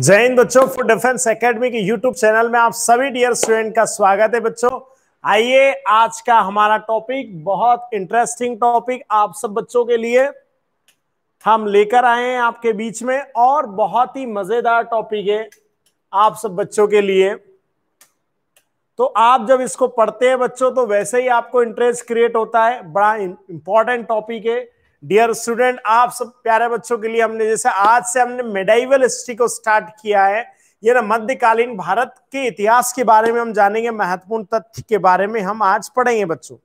जय हिंद बच्चों for defence academy के यूट्यूब चैनल में आप सभी डियर स्टूडेंट का स्वागत है बच्चों आइए आज का हमारा टॉपिक बहुत इंटरेस्टिंग टॉपिक आप सब बच्चों के लिए हम लेकर आए हैं आपके बीच में और बहुत ही मजेदार टॉपिक है आप सब बच्चों के लिए तो आप जब इसको पढ़ते हैं बच्चों तो वैसे ही आपको इंटरेस्ट क्रिएट होता है बड़ा इंपॉर्टेंट टॉपिक है डियर स्टूडेंट आप सब प्यारे बच्चों के लिए हमने जैसे आज से हमने मेडाइवल हिस्ट्री को स्टार्ट किया है ये ना मध्यकालीन भारत के इतिहास के बारे में हम जानेंगे महत्वपूर्ण तथ्य के बारे में हम आज पढ़ेंगे बच्चों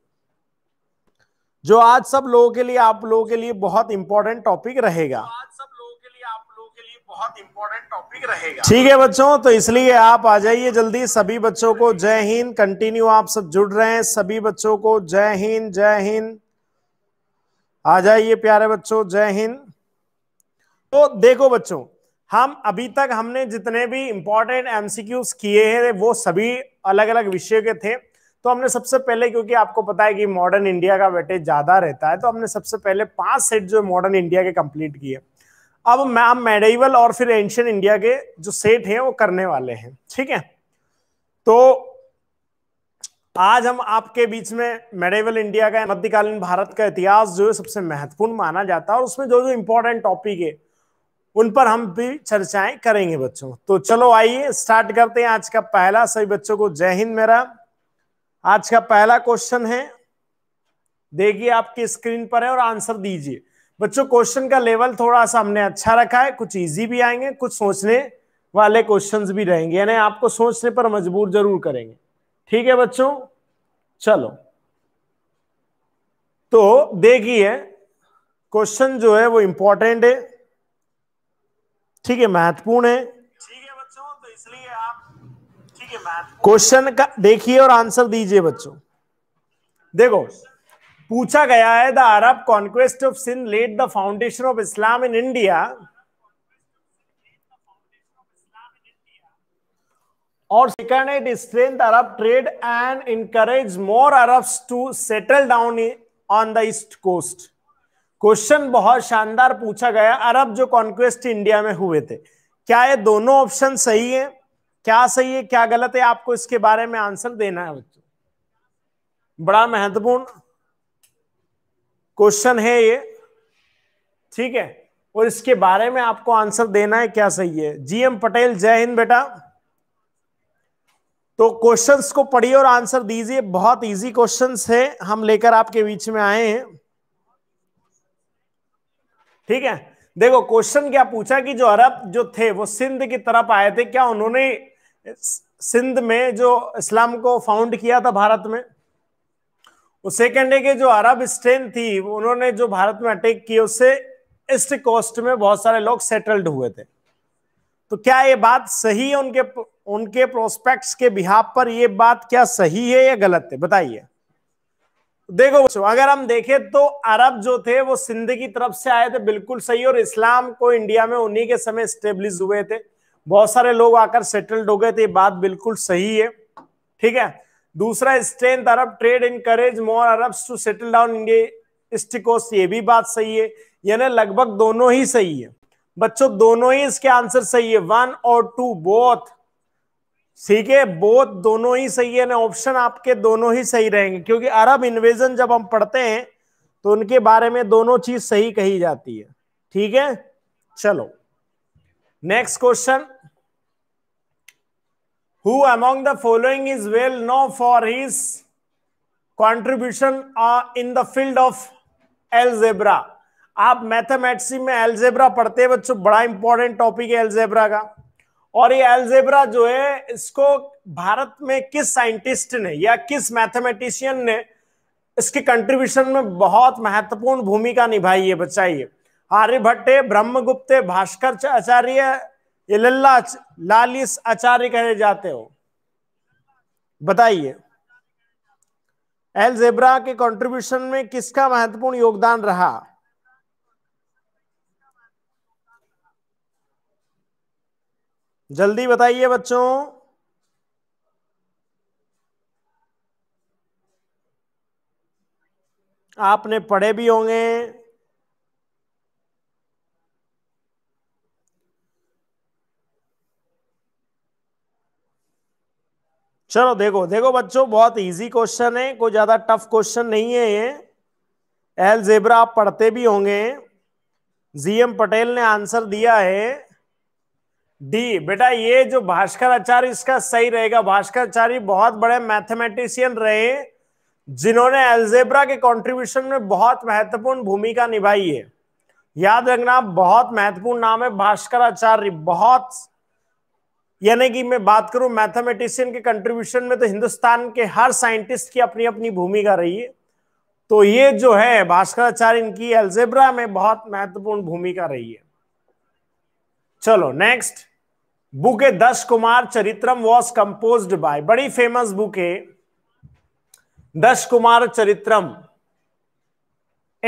जो आज सब लोगों के लिए आप लोगों के लिए बहुत इंपॉर्टेंट टॉपिक रहेगा आज सब लोगों के लिए आप लोगों के लिए बहुत इंपॉर्टेंट टॉपिक रहेगा ठीक है बच्चों तो इसलिए आप आ जाइए जल्दी सभी बच्चों को जय हिंद कंटिन्यू आप सब जुड़ रहे हैं सभी बच्चों को जय हिंद जय हिंद आ जाइए प्यारे बच्चों जय हिंद तो देखो बच्चों हम अभी तक हमने जितने भी इंपॉर्टेंट एमसीक्यूज किए हैं वो सभी अलग अलग विषय के थे तो हमने सबसे पहले क्योंकि आपको पता है कि मॉडर्न इंडिया का वेटेज ज्यादा रहता है तो हमने सबसे पहले पांच सेट जो मॉडर्न इंडिया के कंप्लीट किए अब हम मेडिवल और फिर एंशियन इंडिया के जो सेट है वो करने वाले हैं ठीक है तो आज हम आपके बीच में मेडिवल इंडिया का मध्यकालीन भारत का इतिहास जो है सबसे महत्वपूर्ण माना जाता है और उसमें जो जो इम्पोर्टेंट टॉपिक है उन पर हम भी चर्चाएं करेंगे बच्चों तो चलो आइए स्टार्ट करते हैं आज का पहला सभी बच्चों को जय हिंद मेरा आज का पहला क्वेश्चन है देखिए आपकी स्क्रीन पर है और आंसर दीजिए बच्चों क्वेश्चन का लेवल थोड़ा सा हमने अच्छा रखा है कुछ इजी भी आएंगे कुछ सोचने वाले क्वेश्चंस भी रहेंगे यानी आपको सोचने पर मजबूर जरूर करेंगे ठीक है बच्चों चलो तो देखिए क्वेश्चन जो है वो इंपॉर्टेंट है ठीक है महत्वपूर्ण है ठीक है बच्चों तो इसलिए आप ठीक है क्वेश्चन का देखिए और आंसर दीजिए बच्चों देखो पूछा गया है the Arab conquest of Sindh let the foundation of Islam in India और second it strength Arab trade and encourage more Arabs to settle down on the east coast question बहुत शानदार पूछा गया अरब जो कॉन्क्वेस्ट इंडिया में हुए थे क्या ये दोनों ऑप्शन सही है क्या सही है क्या गलत है आपको इसके बारे में आंसर देना है बच्चों बड़ा महत्वपूर्ण क्वेश्चन है ये ठीक है और इसके बारे में आपको आंसर देना है क्या सही है जीएम पटेल जय हिंद बेटा तो क्वेश्चंस को पढ़िए और आंसर दीजिए बहुत इजी क्वेश्चंस है हम लेकर आपके बीच में आए हैं ठीक है देखो क्वेश्चन क्या पूछा कि जो अरब जो थे वो सिंध की तरफ आए थे क्या उन्होंने सिंध में जो इस्लाम को फाउंड किया था भारत में सेकेंड है कि जो अरब स्टेन थी उन्होंने जो भारत में अटैक किया उससे ईस्ट कोस्ट में बहुत सारे लोग सेटल्ड हुए थे तो क्या ये बात सही है उनके उनके प्रोस्पेक्ट्स के बिहाब पर यह बात क्या सही है या गलत है बताइए देखो बच्चों अगर हम देखें तो अरब जो थे वो सिंध की तरफ से आए थे बिल्कुल सही और इस्लाम को इंडिया में उन्हीं के समय स्टेब्लिश हुए थे बहुत सारे लोग आकर सेटल्ड हो गए थे ये बात बिल्कुल सही है ठीक है दूसरा strength Arab trade encourage more Arab to settle down India ये भी बात सही है यानी लगभग दोनों ही सही है बच्चों दोनों ही इसके आंसर सही है वन और टू बोथ ठीक है बोध दोनों ही सही है ना ऑप्शन आपके दोनों ही सही रहेंगे क्योंकि अरब इन्वेजन जब हम पढ़ते हैं तो उनके बारे में दोनों चीज सही कही जाती है ठीक है चलो next question who among the following is well know for his contribution in the field of algebra आप मैथमेटिक्स में एलजेब्रा पढ़ते हैं बच्चों बड़ा इंपॉर्टेंट टॉपिक है एलजेब्रा का और ये एल्जेब्रा जो है इसको भारत में किस साइंटिस्ट ने या किस मैथमेटिशियन ने इसके कंट्रीब्यूशन में बहुत महत्वपूर्ण भूमिका निभाई है बचाइए आर्यभट्टे ब्रह्मगुप्ते भास्कर आचार्य लालिस आचार्य कहे जाते हो बताइए जेब्रा के कंट्रीब्यूशन में किसका महत्वपूर्ण योगदान रहा जल्दी बताइए बच्चों आपने पढ़े भी होंगे चलो देखो देखो बच्चों बहुत इजी क्वेश्चन है कोई ज्यादा टफ क्वेश्चन नहीं है ये एल जेबरा आप पढ़ते भी होंगे जीएम पटेल ने आंसर दिया है डी बेटा ये जो आचार्य इसका सही रहेगा आचार्य बहुत बड़े मैथमेटिशियन रहे जिन्होंने एल्जेब्रा के कंट्रीब्यूशन में बहुत महत्वपूर्ण भूमिका निभाई है याद रखना बहुत महत्वपूर्ण नाम है आचार्य बहुत यानी कि मैं बात करूं मैथमेटिशियन के कंट्रीब्यूशन में तो हिंदुस्तान के हर साइंटिस्ट की अपनी अपनी भूमिका रही है तो ये जो है आचार्य इनकी एल्जेब्रा में बहुत महत्वपूर्ण भूमिका रही है चलो नेक्स्ट बुक है Dasha Kumara Charitam was compose by बड़ी फेमस बुक है दश कुमार चरित्रम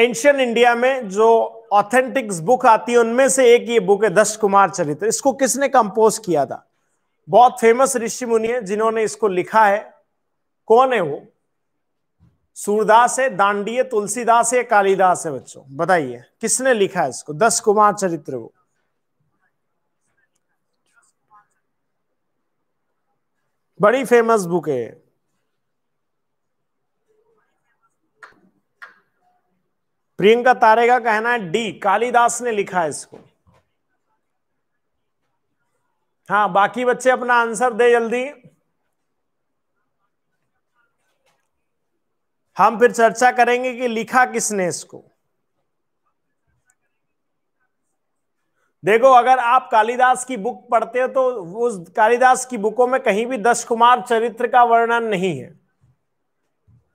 एंशियन इंडिया में जो ऑथेंटिक बुक आती है उनमें से एक ये बुक है दश कुमार चरित्र इसको किसने कंपोज किया था बहुत फेमस ऋषि मुनि है जिन्होंने इसको लिखा है कौन है वो सूरदास है दांडी है तुलसीदास है कालिदास है बच्चों बताइए किसने लिखा है इसको दस कुमार चरित्र वो बड़ी फेमस बुक है प्रियंका तारे का कहना है डी कालिदास ने लिखा है इसको हाँ बाकी बच्चे अपना आंसर दे जल्दी हम फिर चर्चा करेंगे कि लिखा किसने इसको देखो अगर आप कालिदास की बुक पढ़ते हो तो उस कालिदास की बुकों में कहीं भी दस कुमार चरित्र का वर्णन नहीं है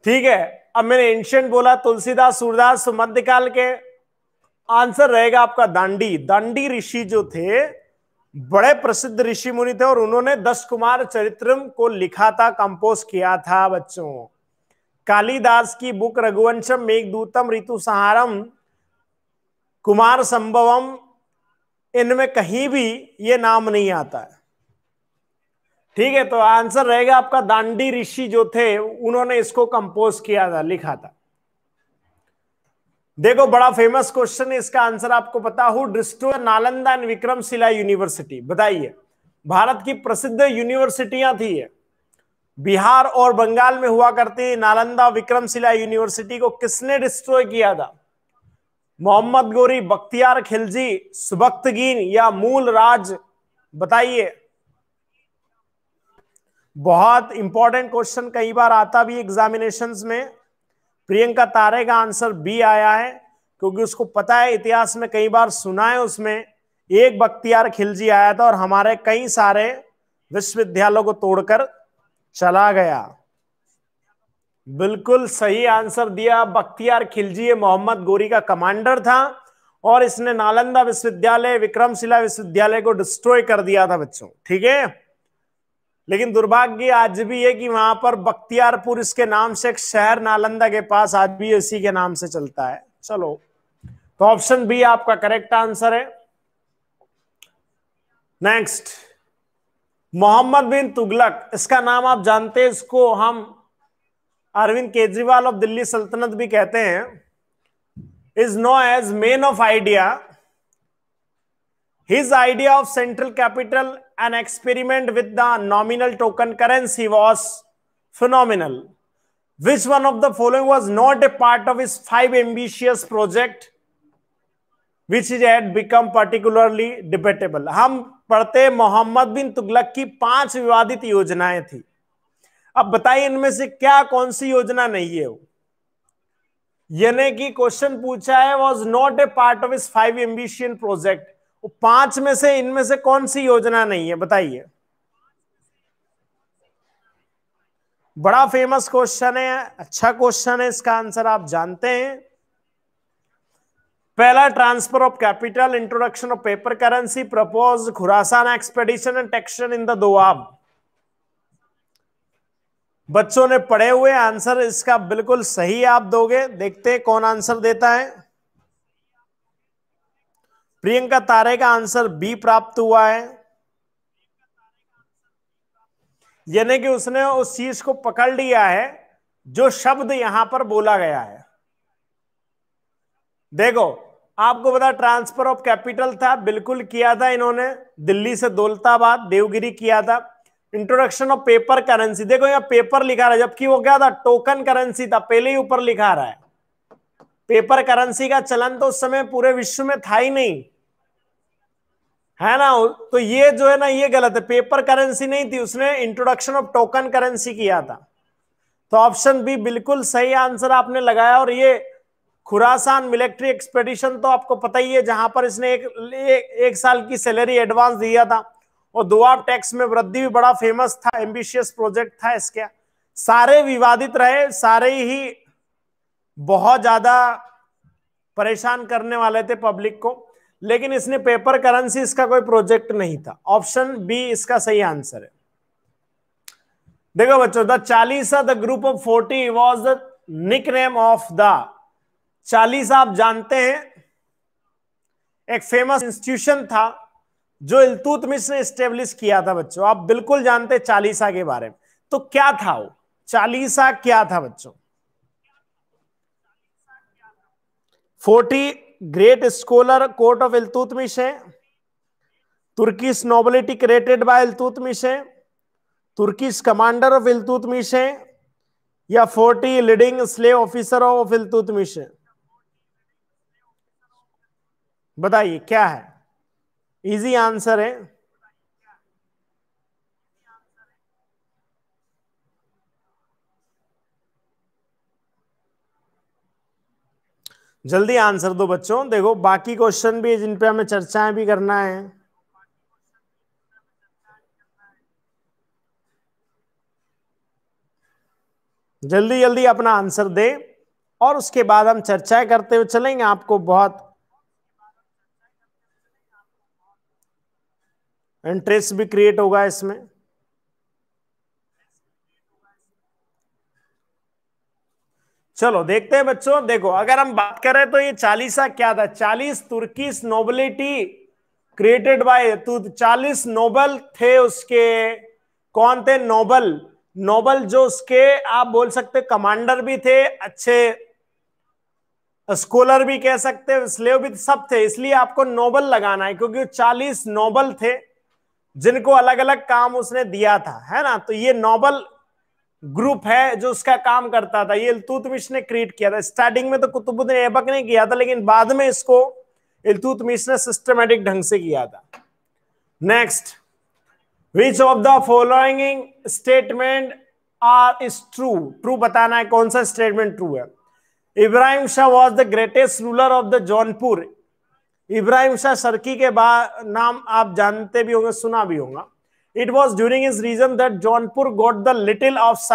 ठीक है अब मैंने एंशियंट बोला तुलसीदास सूरदास मध्यकाल के आंसर रहेगा आपका दांडी दांडी ऋषि जो थे बड़े प्रसिद्ध ऋषि मुनि थे और उन्होंने दस कुमार चरित्र को लिखा था कंपोज किया था बच्चों कालिदास की बुक रघुवंशम दूतम ऋतु सहारम कुमार संभवम इनमें कहीं भी ये नाम नहीं आता है ठीक है तो आंसर रहेगा आपका दांडी ऋषि जो थे उन्होंने इसको कंपोज किया था लिखा था देखो बड़ा फेमस क्वेश्चन है इसका आंसर आपको पता who destroy Nalanda and Vikramshila university बताइए भारत की प्रसिद्ध यूनिवर्सिटियां थी बिहार और बंगाल में हुआ करती नालंदा विक्रमशिला यूनिवर्सिटी को किसने डिस्ट्रॉय किया था मोहम्मद गोरी बख्तियार खिलजी सुबक्तगीन या मूल राज बताइए बहुत इंपॉर्टेंट क्वेश्चन कई बार आता भी एग्जामिनेशन में प्रियंका तारे का आंसर बी आया है क्योंकि उसको पता है इतिहास में कई बार सुना है उसमें एक बख्तियार खिलजी आया था और हमारे कई सारे विश्वविद्यालयों को तोड़कर चला गया बिल्कुल सही आंसर दिया बख्तियार खिलजी मोहम्मद गोरी का कमांडर था और इसने नालंदा विश्वविद्यालय विक्रमशिला विश्वविद्यालय को डिस्ट्रॉय कर दिया था बच्चों ठीक है लेकिन दुर्भाग्य आज भी है कि वहां पर बख्तियारपुर इसके नाम से एक शहर नालंदा के पास आज भी इसी के नाम से चलता है चलो तो ऑप्शन बी आपका करेक्ट आंसर है नेक्स्ट मोहम्मद बिन तुगलक इसका नाम आप जानते हैं इसको हम अरविंद केजरीवाल ऑफ दिल्ली सल्तनत भी कहते हैं is no age main of idea his idea of central capital an experiment with the nominal token currency was phenomenal which one of the following was not a part of his five ambitious project which is at become particularly debatable हम पढ़ते मोहम्मद बिन तुगलक की पांच विवादित योजनाएं थी अब बताइए इनमें से क्या कौन सी योजना नहीं है वो यानी कि क्वेश्चन पूछा है was not a part of his five ambitious project पांच में से इनमें से कौन सी योजना नहीं है बताइए बड़ा फेमस क्वेश्चन है अच्छा क्वेश्चन है इसका आंसर आप जानते हैं पहला transfer of capital introduction of paper currency propose Khurasan expedition and taxation in the Doab बच्चों ने पढ़े हुए आंसर इसका बिल्कुल सही आप दोगे देखते कौन आंसर देता है प्रियंका तारे का आंसर बी प्राप्त हुआ है यानी कि उसने उस चीज को पकड़ लिया है जो शब्द यहां पर बोला गया है देखो आपको पता ट्रांसफर ऑफ कैपिटल था बिल्कुल किया था इन्होंने दिल्ली से दौलताबाद देवगिरी किया था इंट्रोडक्शन ऑफ पेपर करेंसी देखो यहाँ पेपर लिखा रहा है जबकि वो क्या था टोकन करेंसी था पहले ही ऊपर लिखा रहा है पेपर करेंसी का चलन तो उस समय पूरे विश्व में था ही नहीं है ना तो ये जो है ना ये गलत है पेपर करेंसी नहीं थी उसने इंट्रोडक्शन ऑफ टोकन करेंसी किया था तो ऑप्शन बी बिल्कुल सही आंसर आपने लगाया और ये खुरासान मिलिट्री एक्सपेडिशन तो आपको पता ही है जहां पर इसने एक, एक, एक साल की सैलरी एडवांस दिया था और दुआब टैक्स में वृद्धि भी बड़ा फेमस था एम्बिशियस प्रोजेक्ट था इसका सारे विवादित रहे सारे ही बहुत ज्यादा परेशान करने वाले थे पब्लिक को लेकिन इसने पेपर करेंसी इसका कोई प्रोजेक्ट नहीं था ऑप्शन बी इसका सही आंसर है देखो बच्चों the Chalisa the group of forty was the nickname of the Chalisa आप जानते हैं एक फेमस इंस्टीट्यूशन था जो इलतुत मिश ने स्टेब्लिश किया था बच्चों आप बिल्कुल जानते चालीसा के बारे में तो क्या था वो चालीसा क्या था बच्चों forty great scholar court of Iltutmish है Turkish nobility created by Iltutmish है तुर्किश कमांडर ऑफ इलतुतमिश है या forty leading slave officer of Iltutmish है बताइए क्या है इजी आंसर है जल्दी आंसर दो बच्चों देखो बाकी क्वेश्चन भी जिन पे हमें चर्चाएं भी करना है जल्दी जल्दी अपना आंसर दे और उसके बाद हम चर्चाएं करते हुए चलेंगे आपको बहुत इंटरेस्ट भी क्रिएट होगा इसमें चलो देखते हैं बच्चों देखो अगर हम बात करें तो ये चालीसा क्या था चालीस तुर्कीस नोबलिटी क्रिएटेड बाय तू चालीस नोबल थे उसके कौन थे नोबल नोबल जो उसके आप बोल सकते कमांडर भी थे अच्छे स्कॉलर भी कह सकते स्लेव भी सब थे इसलिए आपको नोबल लगाना है क्योंकि चालीस नोबल थे जिनको अलग अलग काम उसने दिया था है ना तो ये नोबल ग्रुप है जो उसका काम करता था ये इलतुतमिश ने क्रिएट किया था स्टार्टिंग में तो कुतुबुद्दीन ऐबक ने किया था लेकिन बाद में इसको इलतुतमिश ने सिस्टमेटिक ढंग से किया था next which of the following statement are is true true बताना है कौन सा स्टेटमेंट ट्रू है Ibrahim Shah was the greatest ruler of the Jaunpur Ibrahim Shah Sharqi के नाम आप जानते भी होंगे सुना भी होगा it was during his reign that Jaunpur got the title of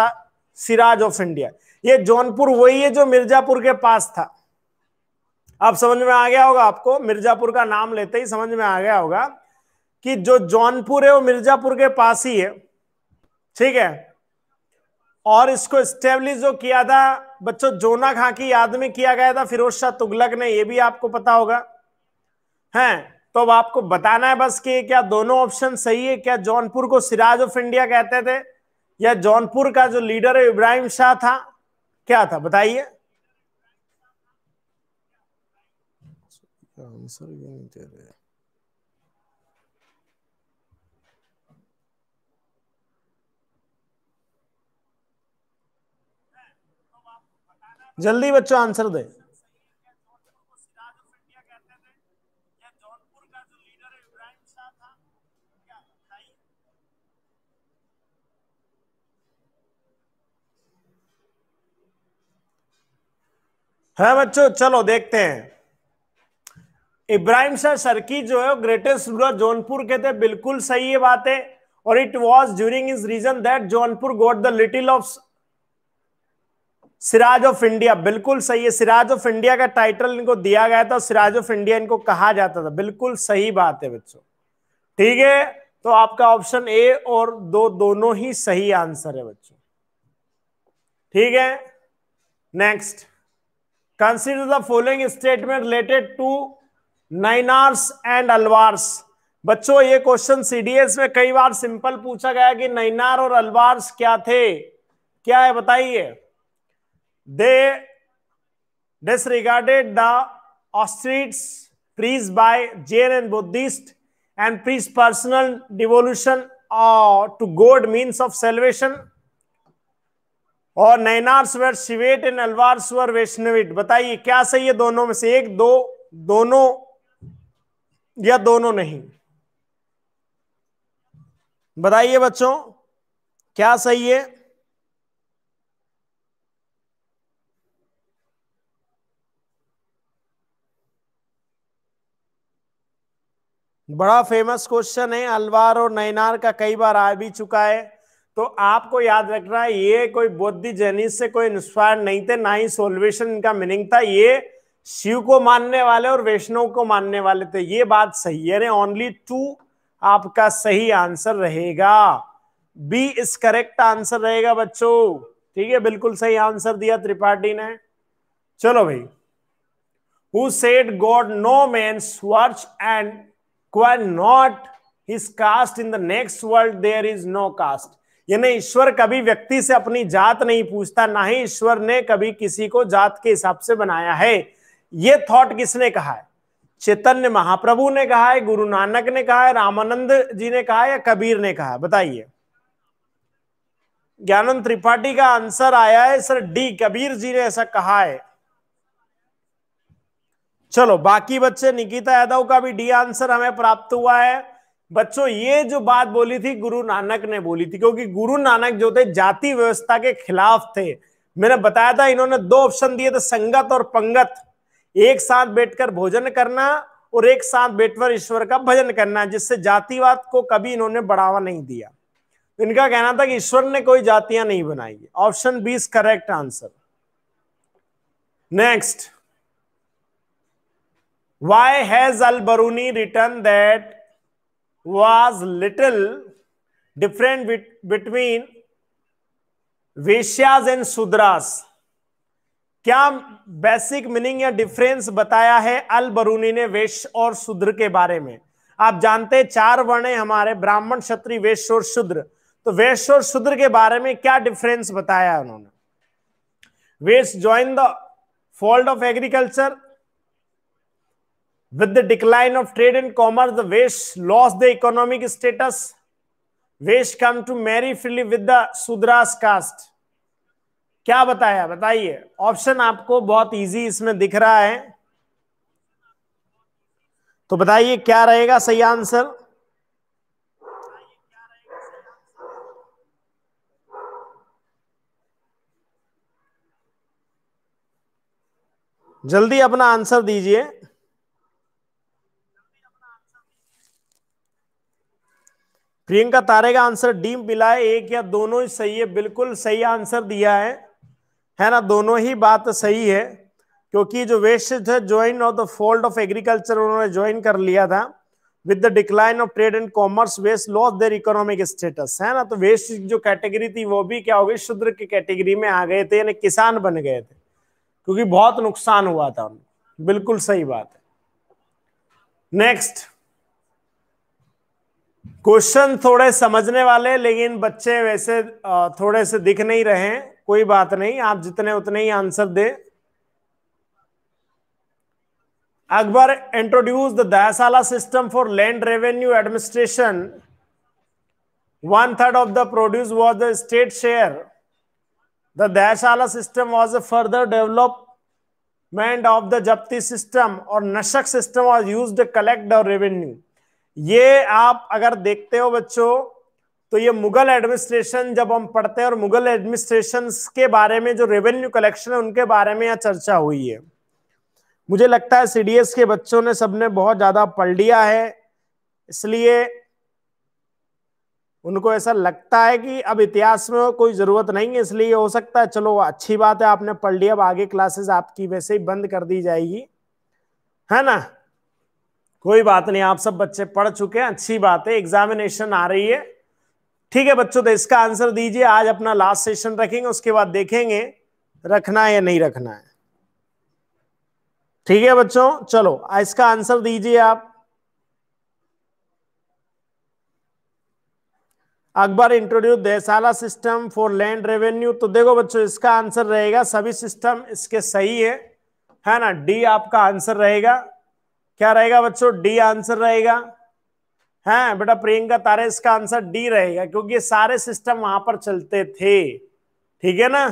Shiraz of India ये जौनपुर वही है जो मिर्जापुर के पास था अब समझ में आ गया होगा आपको मिर्जापुर का नाम लेते ही समझ में आ गया होगा कि जो जौनपुर है वो मिर्जापुर के पास ही है ठीक है और इसको स्टेब्लिश जो किया था बच्चों जोना खां हाँ की याद में किया गया था फिरोज शाह तुगलक ने यह भी आपको पता होगा हैं तो अब आपको बताना है बस कि क्या दोनों ऑप्शन सही है क्या जौनपुर को सिराज ऑफ इंडिया कहते थे या जौनपुर का जो लीडर है इब्राहिम शाह था क्या था बताइए आंसर नहीं दे रहे जल्दी बच्चों आंसर दें है हाँ, बच्चों चलो देखते हैं इब्राहिम शाह सरकी जो है ग्रेटेस्ट रूलर जौनपुर के थे बिल्कुल सही है बात है और it was during his reign that Jaunpur got the title of Shiraz of India बिल्कुल सही है सिराज ऑफ इंडिया का टाइटल इनको दिया गया था सिराज ऑफ इंडिया इनको कहा जाता था बिल्कुल सही बात है बच्चों ठीक है तो आपका ऑप्शन ए और दो दोनों ही सही आंसर है बच्चों ठीक है next consider the following statement related to Nayanars and Alvars बच्चों ये क्वेश्चन सीडीएस में कई बार सिंपल पूछा गया कि नैनार और अलवार्स क्या थे क्या है बताइए they disregarded the austerities preached by Jain and Buddhist and preached personal devotion to god means of salvation और नैनार स्वर शिवेट एंड अलवार स्वर वैष्णवीट बताइए क्या सही है दोनों में से एक दो दोनों या दोनों नहीं बताइए बच्चों क्या सही है बड़ा फेमस क्वेश्चन है अलवार और नैनार का कई बार आ भी चुका है तो आपको याद रखना है ये कोई बौद्धि जैनिस से कोई इंस्पायर नहीं थे ना ही सोल्वेशन इनका मीनिंग था ये शिव को मानने वाले और वैष्णव को मानने वाले थे ये बात सही है ओनली टू आपका सही आंसर रहेगा बी इस करेक्ट आंसर रहेगा बच्चों ठीक है बिल्कुल सही आंसर दिया त्रिपाठी ने चलो भाई who said god no man search and क्वा not is caste in the next world there is no caste यानी ईश्वर कभी व्यक्ति से अपनी जात नहीं पूछता ना ही ईश्वर ने कभी किसी को जात के हिसाब से बनाया है ये थॉट किसने कहा है चैतन्य महाप्रभु ने कहा है गुरु नानक ने कहा है रामानंद जी ने कहा है या कबीर ने कहा है बताइए ज्ञानंद त्रिपाठी का आंसर आया है सर डी कबीर जी ने ऐसा कहा है चलो बाकी बच्चे निकिता यादव का भी डी आंसर हमें प्राप्त हुआ है बच्चों ये जो बात बोली थी गुरु नानक ने बोली थी क्योंकि गुरु नानक जो थे जाति व्यवस्था के खिलाफ थे मैंने बताया था इन्होंने दो ऑप्शन दिए थे संगत और पंगत एक साथ बैठकर भोजन करना और एक साथ बैठकर ईश्वर का भजन करना जिससे जातिवाद को कभी इन्होंने बढ़ावा नहीं दिया इनका कहना था कि ईश्वर ने कोई जातियां नहीं बनाई option B is correct answer next why has Al Biruni written that was little different be between Vaishyas and Shudras क्या बेसिक मीनिंग या डिफरेंस बताया है अल बरूनी ने वेश और शूद्र के बारे में आप जानते हैं चार वर्ण हमारे ब्राह्मण क्षत्रिय वेश और शूद्र तो वेश और शूद्र के बारे में क्या डिफरेंस बताया उन्होंने Vaishyas joined the fold of agriculture With the decline of trade and commerce, the West lost the economic status. West come to marry freely with the Sudras caste. क्या बताया बताइए ऑप्शन आपको बहुत इजी इसमें दिख रहा है तो बताइए क्या रहेगा सही आंसर जल्दी अपना आंसर दीजिए प्रियंका तारे का आंसर डी मिला है एक या दोनों ही सही है बिल्कुल सही आंसर दिया है है ना दोनों ही बात सही है क्योंकि जो वेस्ट है join of the fold of agriculture उन्होंने ज्वाइन कर लिया था with the decline of trade and commerce west loss their economic status है ना तो वेस्ट जो कैटेगरी थी वो भी क्या हो गई शुद्र की कैटेगरी में आ गए थे यानी किसान बन गए थे क्योंकि बहुत नुकसान हुआ था उनको बिल्कुल सही बात है नेक्स्ट क्वेश्चन थोड़े समझने वाले लेकिन बच्चे वैसे थोड़े से दिख नहीं रहे हैं कोई बात नहीं आप जितने उतने ही आंसर दे Akbar introduce the Dahsala system for land revenue administration one third of the produce was the state share the Dahsala system was a further develop development of the Zabti system और Nasaq system was use collect the revenue ये आप अगर देखते हो बच्चों तो ये Mughal administration जब हम पढ़ते हैं और मुगल एडमिनिस्ट्रेशन के बारे में जो रेवेन्यू कलेक्शन है उनके बारे में यहाँ चर्चा हुई है मुझे लगता है सीडीएस के बच्चों ने सबने बहुत ज्यादा पढ़ लिया है इसलिए उनको ऐसा लगता है कि अब इतिहास में कोई ज़रूरत नहीं है इसलिए हो सकता है चलो अच्छी बात है आपने पढ़ लिया अब आगे क्लासेस आपकी वैसे ही बंद कर दी जाएगी है ना कोई बात नहीं आप सब बच्चे पढ़ चुके हैं अच्छी बात है एग्जामिनेशन आ रही है ठीक है बच्चों तो इसका आंसर दीजिए आज अपना लास्ट सेशन रखेंगे उसके बाद देखेंगे रखना है या नहीं रखना है ठीक है बच्चों चलो इसका आंसर दीजिए आप Akbar introduce Dahsala system for land revenue तो देखो बच्चों इसका आंसर रहेगा सभी सिस्टम इसके सही है है ना डी आपका आंसर रहेगा क्या रहेगा बच्चों डी आंसर रहेगा है बेटा प्रियंका तारे इसका आंसर डी रहेगा क्योंकि ये सारे सिस्टम वहां पर चलते थे ठीक है ना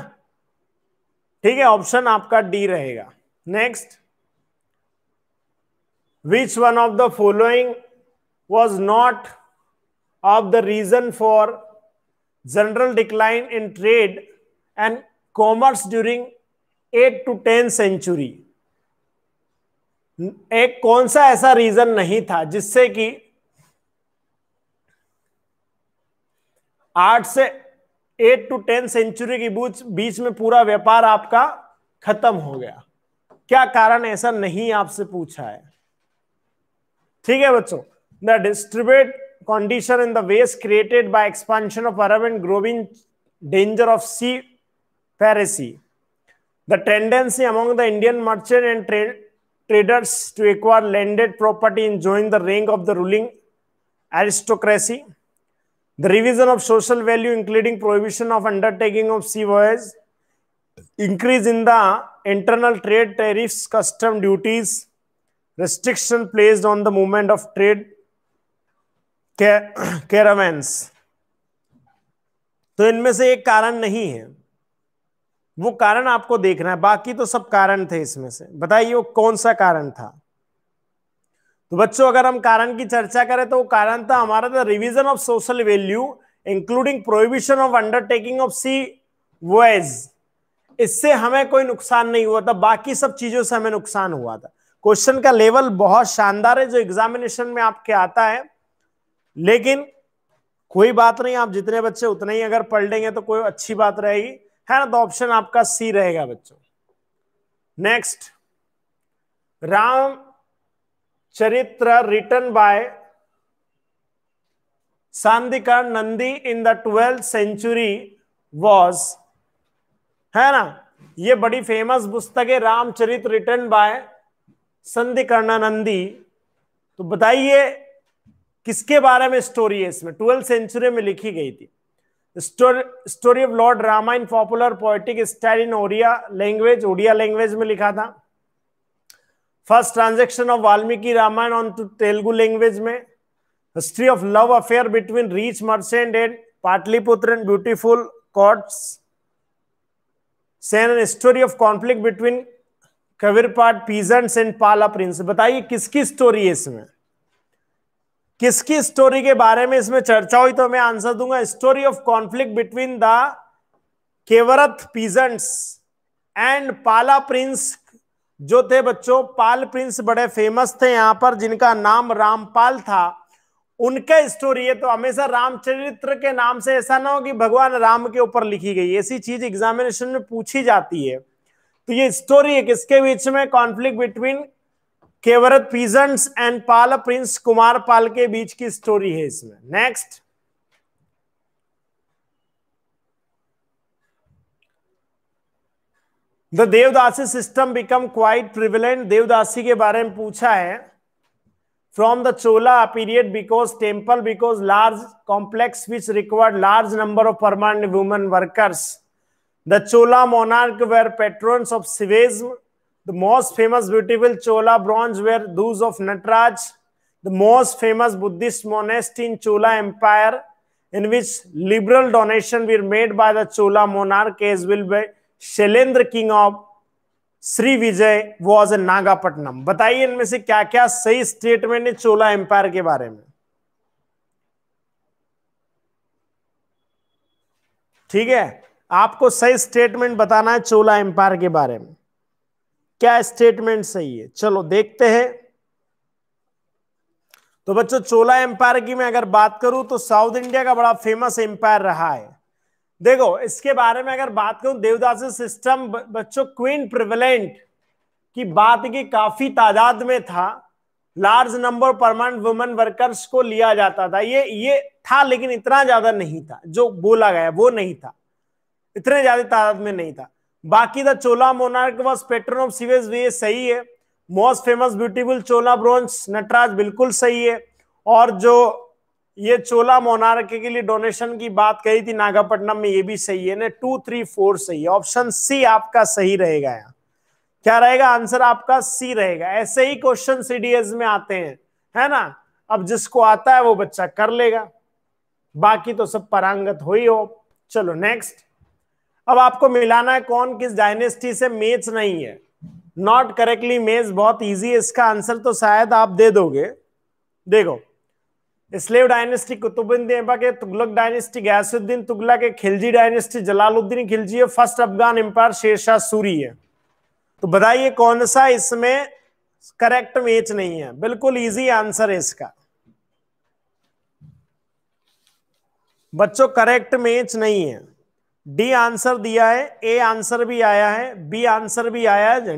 ठीक है ऑप्शन आपका डी रहेगा next which one of the following was not of the reason for general decline in trade and commerce during eight to ten century एक कौन सा ऐसा रीजन नहीं था जिससे कि आठ से एट टू टेन सेंचुरी के बीच में पूरा व्यापार आपका खत्म हो गया क्या कारण ऐसा नहीं आपसे पूछा है ठीक है बच्चों the disturbed condition in the west created by expansion of Arab and growing danger of sea piracy the tendency among the Indian merchant and trade traders to acquire landed property and join the rank of the ruling aristocracy. The revision of social value, including prohibition of undertaking of sea voyage, increase in the internal trade tariffs, custom duties, restriction placed on the movement of trade car caravans. तो इनमें से एक कारण नहीं है वो कारण आपको देखना है बाकी तो सब कारण थे इसमें से बताइए वो कौन सा कारण था तो बच्चों अगर हम कारण की चर्चा करें तो वो कारण था हमारा था revision of social value including prohibition of undertaking of sea voyage इससे हमें कोई नुकसान नहीं हुआ था बाकी सब चीजों से हमें नुकसान हुआ था क्वेश्चन का लेवल बहुत शानदार है जो एग्जामिनेशन में आपके आता है लेकिन कोई बात नहीं आप जितने बच्चे उतने ही अगर पढ़ लेंगे तो कोई अच्छी बात रहेगी है ना तो ऑप्शन आपका सी रहेगा बच्चों next Ram Charitra written by Sandhyakar Nandi in the twelfth century was है ना ये बड़ी फेमस पुस्तक है रामचरित रिटर्न बाय संधिकर्णा नंदी तो बताइए किसके बारे में स्टोरी है इसमें ट्वेल्थ सेंचुरी में लिखी गई थी story of lord Rama in popular poetic style in Odia language Odia language में लिखा था first translation of Valmiki Ramayana on to Telugu language में history of love affair between rich merchant and Pataliputra and beautiful courtesan story of conflict between Kaivarta peasants and Pala prince बताइए किसकी story है इसमें किसकी story के बारे में इसमें चर्चा हुई तो मैं आंसर दूंगा story of conflict between the Kaivarta peasants and Pala prince जो थे बच्चों पाल प्रिंस बड़े फेमस थे यहां पर जिनका नाम रामपाल था उनका स्टोरी है तो हमेशा रामचरित्र के नाम से ऐसा ना हो कि भगवान राम के ऊपर लिखी गई ऐसी चीज एग्जामिनेशन में पूछी जाती है तो ये स्टोरी है किसके बीच में conflict between Kaivarta peasants and Pala prince Kumar Pal के बीच की स्टोरी है इसमें next the devadasi system become quite prevalent devadasi के बारे में पूछा है from the Chola period because temple because large complex which required large number of permanent women workers the Chola monarch were patrons of Shaivism The most famous beautiful Chola bronze were those of Nataraj, the most famous Buddhist monastery in Chola Empire, in which liberal donation were made by the Chola monarch as will be Shailendra king of Srivijaya was an Nagapattinam बताइए इनमें से क्या क्या सही statement है चोला empire के बारे में ठीक है आपको सही स्टेटमेंट बताना है चोला एम्पायर के बारे में क्या स्टेटमेंट सही है चलो देखते हैं तो बच्चों चोला एम्पायर की मैं अगर बात करूं तो साउथ इंडिया का बड़ा फेमस एम्पायर रहा है देखो इसके बारे में अगर बात करूं देवदास सिस्टम बच्चों क्वीन प्रिवेलेंट की बात की काफी तादाद में था large number permanent women workers को लिया जाता था ये ये था लेकिन इतना ज्यादा नहीं था जो बोला गया वो नहीं था इतने ज्यादा तादाद में नहीं था बाकी the Chola monarch was patron of Shaivism ये सही है most famous beautiful Chola bronze Nataraja बिल्कुल सही है और जो ये चोला मोनार्क के लिए डोनेशन की बात कही थी नागापट्टनम में ये भी सही है ना टू थ्री फोर सही है ऑप्शन सी आपका सही रहेगा यहाँ क्या रहेगा आंसर आपका सी रहेगा ऐसे ही क्वेश्चन सी में आते हैं है ना अब जिसको आता है वो बच्चा कर लेगा बाकी तो सब परांगत हो ही हो चलो नेक्स्ट अब आपको मिलाना है कौन किस डायनेस्टी से मेच नहीं है नॉट करेक्टली मेज बहुत इजी है इसका आंसर तो शायद आप दे दोगे देखो स्लेव डायनेस्टी कुतुबुद्दीन ऐबक है तुगलक डायनेस्टी गयासुद्दीन तुगलक के खिलजी डायनेस्टी जलालुद्दीन खिलजी है first Afghan empire Sher Shah Suri है तो बताइए कौन सा इसमें करेक्ट मेच नहीं है बिल्कुल इजी आंसर है इसका बच्चों करेक्ट मेच नहीं है डी आंसर दिया है ए आंसर भी आया है बी आंसर भी आया है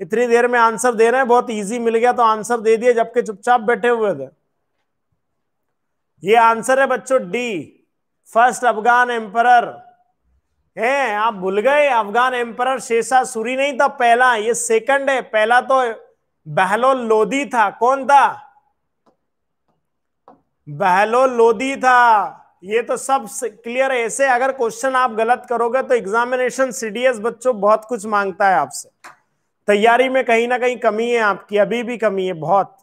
इतनी देर में आंसर दे रहे हैं बहुत इजी मिल गया तो आंसर दे दिया जबकि चुपचाप बैठे हुए थे ये आंसर है बच्चों डी फर्स्ट अफगान एम्परर है आप भूल गए अफगान एम्परर शेषा सूरी नहीं था पहला ये सेकंड है पहला तो बहलोल लोधी था कौन था बहलोल लोधी था ये तो सब क्लियर है ऐसे अगर क्वेश्चन आप गलत करोगे तो एग्जामिनेशन सीडीएस बच्चों बहुत कुछ मांगता है आपसे तैयारी में कहीं ना कहीं कमी है आपकी अभी भी कमी है बहुत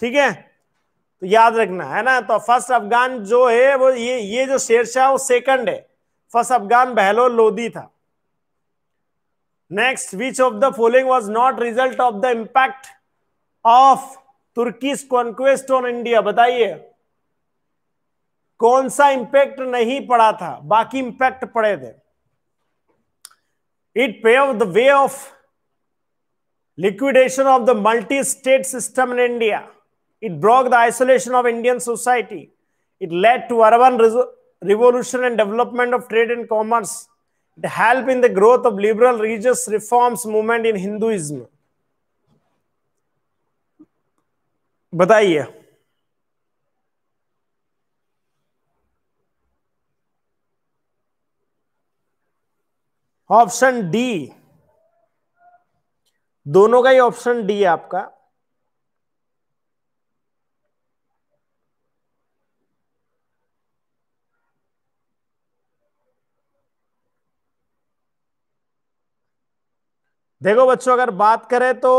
ठीक है तो याद रखना है ना तो फर्स्ट अफगान जो है वो ये ये जो शेरशाह वो सेकंड है फर्स्ट अफगान बहलो लोधी था next which of the following was not result of the impact of Turkish conquest on India बताइए कौन सा इंपैक्ट नहीं पड़ा था बाकी इंपैक्ट पड़े थे it pave the way of liquidation of the multi state system in India it broke the isolation of Indian society it led to urban revolution and development of trade and commerce it help in the growth of liberal religious reforms movement in Hinduism बताइए option D दोनों का ही option D है आपका देखो बच्चों अगर बात करें तो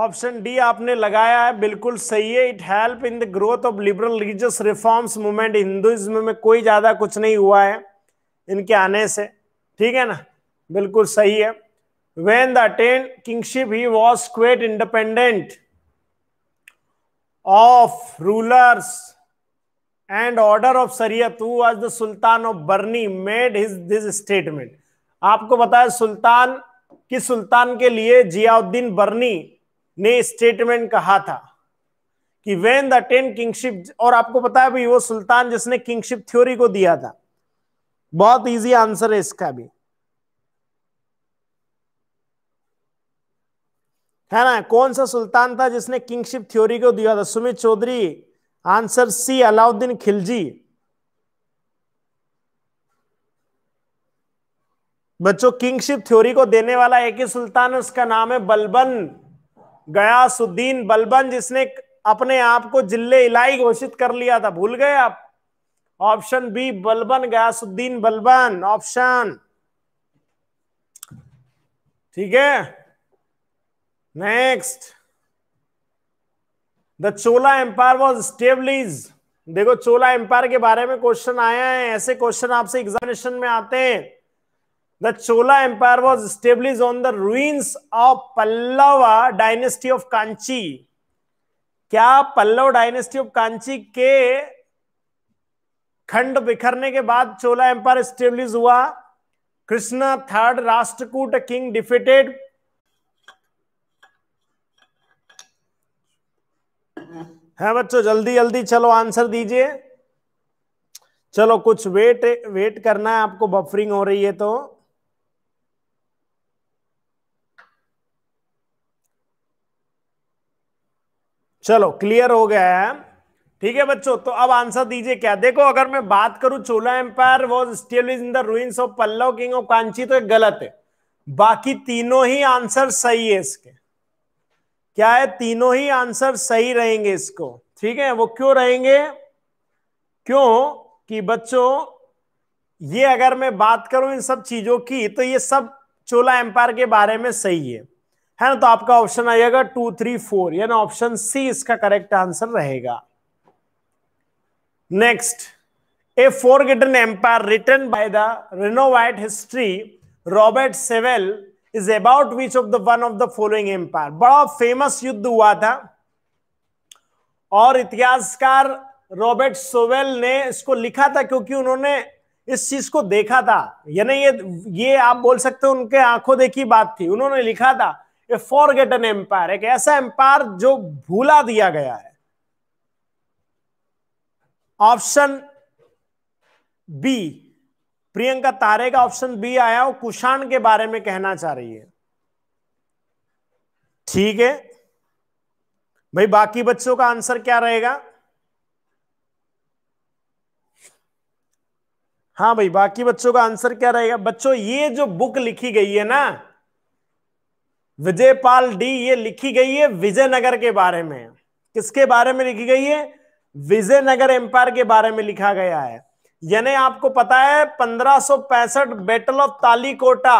ऑप्शन डी आपने लगाया है बिल्कुल सही है it help in the growth of liberal religious reforms movement Hinduism में कोई ज्यादा कुछ नहीं हुआ है इनके आने से ठीक है ना बिल्कुल सही है when the attend kingship he was quite independent of rulers and order of Shariat who the sultan of Barani made his this statement आपको बताया सुल्तान कि सुल्तान के लिए जियाउद्दीन बर्नी ने स्टेटमेंट कहा था कि वेन द टेन किंगशिप और आपको पता है भाई वो सुल्तान जिसने किंगशिप थ्योरी को दिया था बहुत इजी आंसर है इसका भी है ना कौन सा सुल्तान था जिसने किंगशिप थ्योरी को दिया था सुमित चौधरी आंसर सी अलाउद्दीन खिलजी बच्चों किंगशिप थ्योरी को देने वाला एक ही सुल्तान है उसका नाम है बलबन गयासुद्दीन बलबन जिसने अपने आप को जिले इलाई घोषित कर लिया था भूल गए आप option B Balban Ghiyasuddin Balban option ठीक है next the Chola empire was established देखो चोला एम्पायर के बारे में क्वेश्चन आया है ऐसे क्वेश्चन आपसे एग्जामिनेशन में आते हैं The Chola Empire was established on the ruins of Pallava dynasty of Kanchi. क्या पल्लव डायनेस्टी ऑफ कांची के खंड बिखरने के बाद चोला एम्पायर स्टेब्लिश हुआ Krishna third Rashtrakuta king defeated है बच्चों जल्दी जल्दी चलो आंसर दीजिए चलो कुछ वेट वेट करना है आपको बफरिंग हो रही है तो चलो क्लियर हो गया है ठीक है बच्चों तो अब आंसर दीजिए क्या देखो अगर मैं बात करूं Chola empire was still in the ruins of Pallava king of Kanchi तो गलत है बाकी तीनों ही आंसर सही है इसके क्या है तीनों ही आंसर सही रहेंगे इसको ठीक है वो क्यों रहेंगे क्यों कि बच्चों ये अगर मैं बात करूं इन सब चीजों की तो ये सब चोला एम्पायर के बारे में सही है है ना तो आपका ऑप्शन आएगा टू थ्री फोर यानी ऑप्शन सी इसका करेक्ट आंसर रहेगा next a forgotten empire written by the renowned history Robert Sewell is about which of the one of the following empire बड़ा फेमस युद्ध हुआ था और इतिहासकार रॉबर्ट सोवेल ने इसको लिखा था क्योंकि उन्होंने इस चीज को देखा था यानी ये ये आप बोल सकते हो उनके आंखों देखी बात थी उन्होंने लिखा था फॉरगेटन एम्पायर एक ऐसा एम्पायर जो भूला दिया गया है ऑप्शन बी प्रियंका तारे का ऑप्शन बी आया और कुशाण के बारे में कहना चाह रही है ठीक है भाई बाकी बच्चों का आंसर क्या रहेगा हाँ भाई बाकी बच्चों का आंसर क्या रहेगा बच्चों ये जो बुक लिखी गई है ना विजयपाल डी ये लिखी गई है विजयनगर के बारे में किसके बारे में लिखी गई है विजयनगर एम्पायर के बारे में लिखा गया है यानी आपको पता है पंद्रह बैटल ऑफ तालीकोटा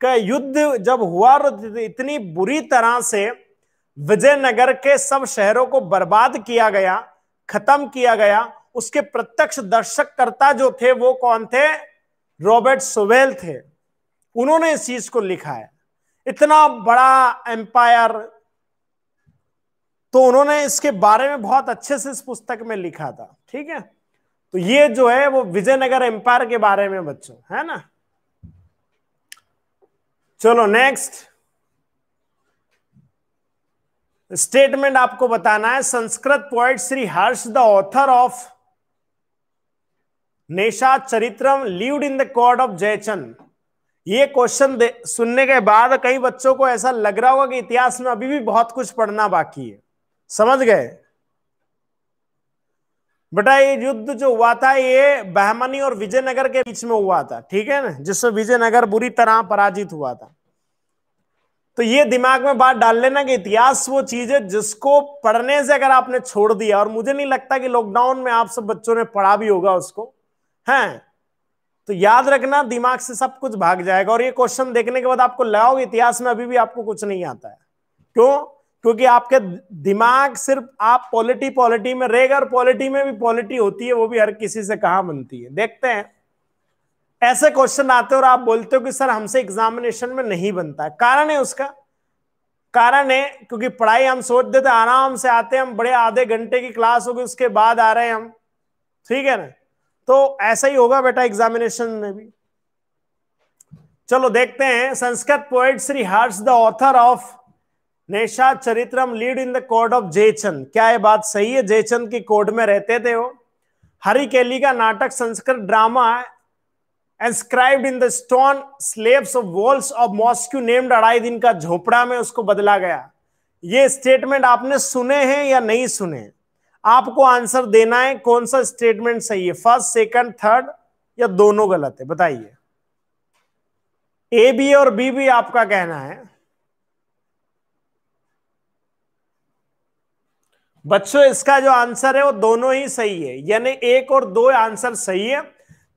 का युद्ध जब हुआ इतनी बुरी तरह से विजयनगर के सब शहरों को बर्बाद किया गया खत्म किया गया उसके प्रत्यक्ष दर्शककर्ता जो थे वो कौन थे रॉबर्ट सोवेल थे उन्होंने इस चीज को लिखा है इतना बड़ा एम्पायर तो उन्होंने इसके बारे में बहुत अच्छे से इस पुस्तक में लिखा था ठीक है तो ये जो है वो विजयनगर एम्पायर के बारे में बच्चों है ना चलो नेक्स्ट स्टेटमेंट आपको बताना है Sanskrit poet Shri Harsha the author of Naishadha Charitram lived in the court of Jaichand ये क्वेश्चन सुनने के बाद कई बच्चों को ऐसा लग रहा होगा कि इतिहास में अभी भी बहुत कुछ पढ़ना बाकी है समझ गए बेटा ये युद्ध जो हुआ था ये बहमनी और विजयनगर के बीच में हुआ था ठीक है ना जिसमें विजयनगर बुरी तरह पराजित हुआ था तो ये दिमाग में बात डाल लेना कि इतिहास वो चीज है जिसको पढ़ने से अगर आपने छोड़ दिया और मुझे नहीं लगता कि लॉकडाउन में आप सब बच्चों ने पढ़ा भी होगा उसको हैं तो याद रखना दिमाग से सब कुछ भाग जाएगा और ये क्वेश्चन देखने के बाद आपको लगाओगे इतिहास में अभी भी आपको कुछ नहीं आता है क्यों क्योंकि आपके दिमाग सिर्फ आप पॉलिटी पॉलिटी में रहेगा और पॉलिटी में भी पॉलिटी होती है वो भी हर किसी से कहा बनती है देखते हैं ऐसे क्वेश्चन आते हो और आप बोलते हो कि सर हमसे एग्जामिनेशन में नहीं बनता है कारण है उसका कारण है क्योंकि पढ़ाई हम सोच देते आराम से आते हैं हम बड़े आधे घंटे की क्लास होगी उसके बाद आ रहे हैं हम ठीक है ना तो ऐसा ही होगा बेटा एग्जामिनेशन में भी चलो देखते हैं Sanskrit poet Shri Harsha the author of Naishadha Charitram lived in the court of Jaichand क्या ये बात सही है जयचंद की कोर्ट में रहते थे वो हरी केली का नाटक Sanskrit drama inscribed in the stone slabs of walls of mosque named Adhai Din का झोपड़ा में उसको बदला गया ये स्टेटमेंट आपने सुने हैं या नहीं सुने हैं आपको आंसर देना है कौन सा स्टेटमेंट सही है फर्स्ट सेकंड थर्ड या दोनों गलत है बताइए ए बी और बी भी आपका कहना है बच्चों इसका जो आंसर है वो दोनों ही सही है यानी एक और दो आंसर सही है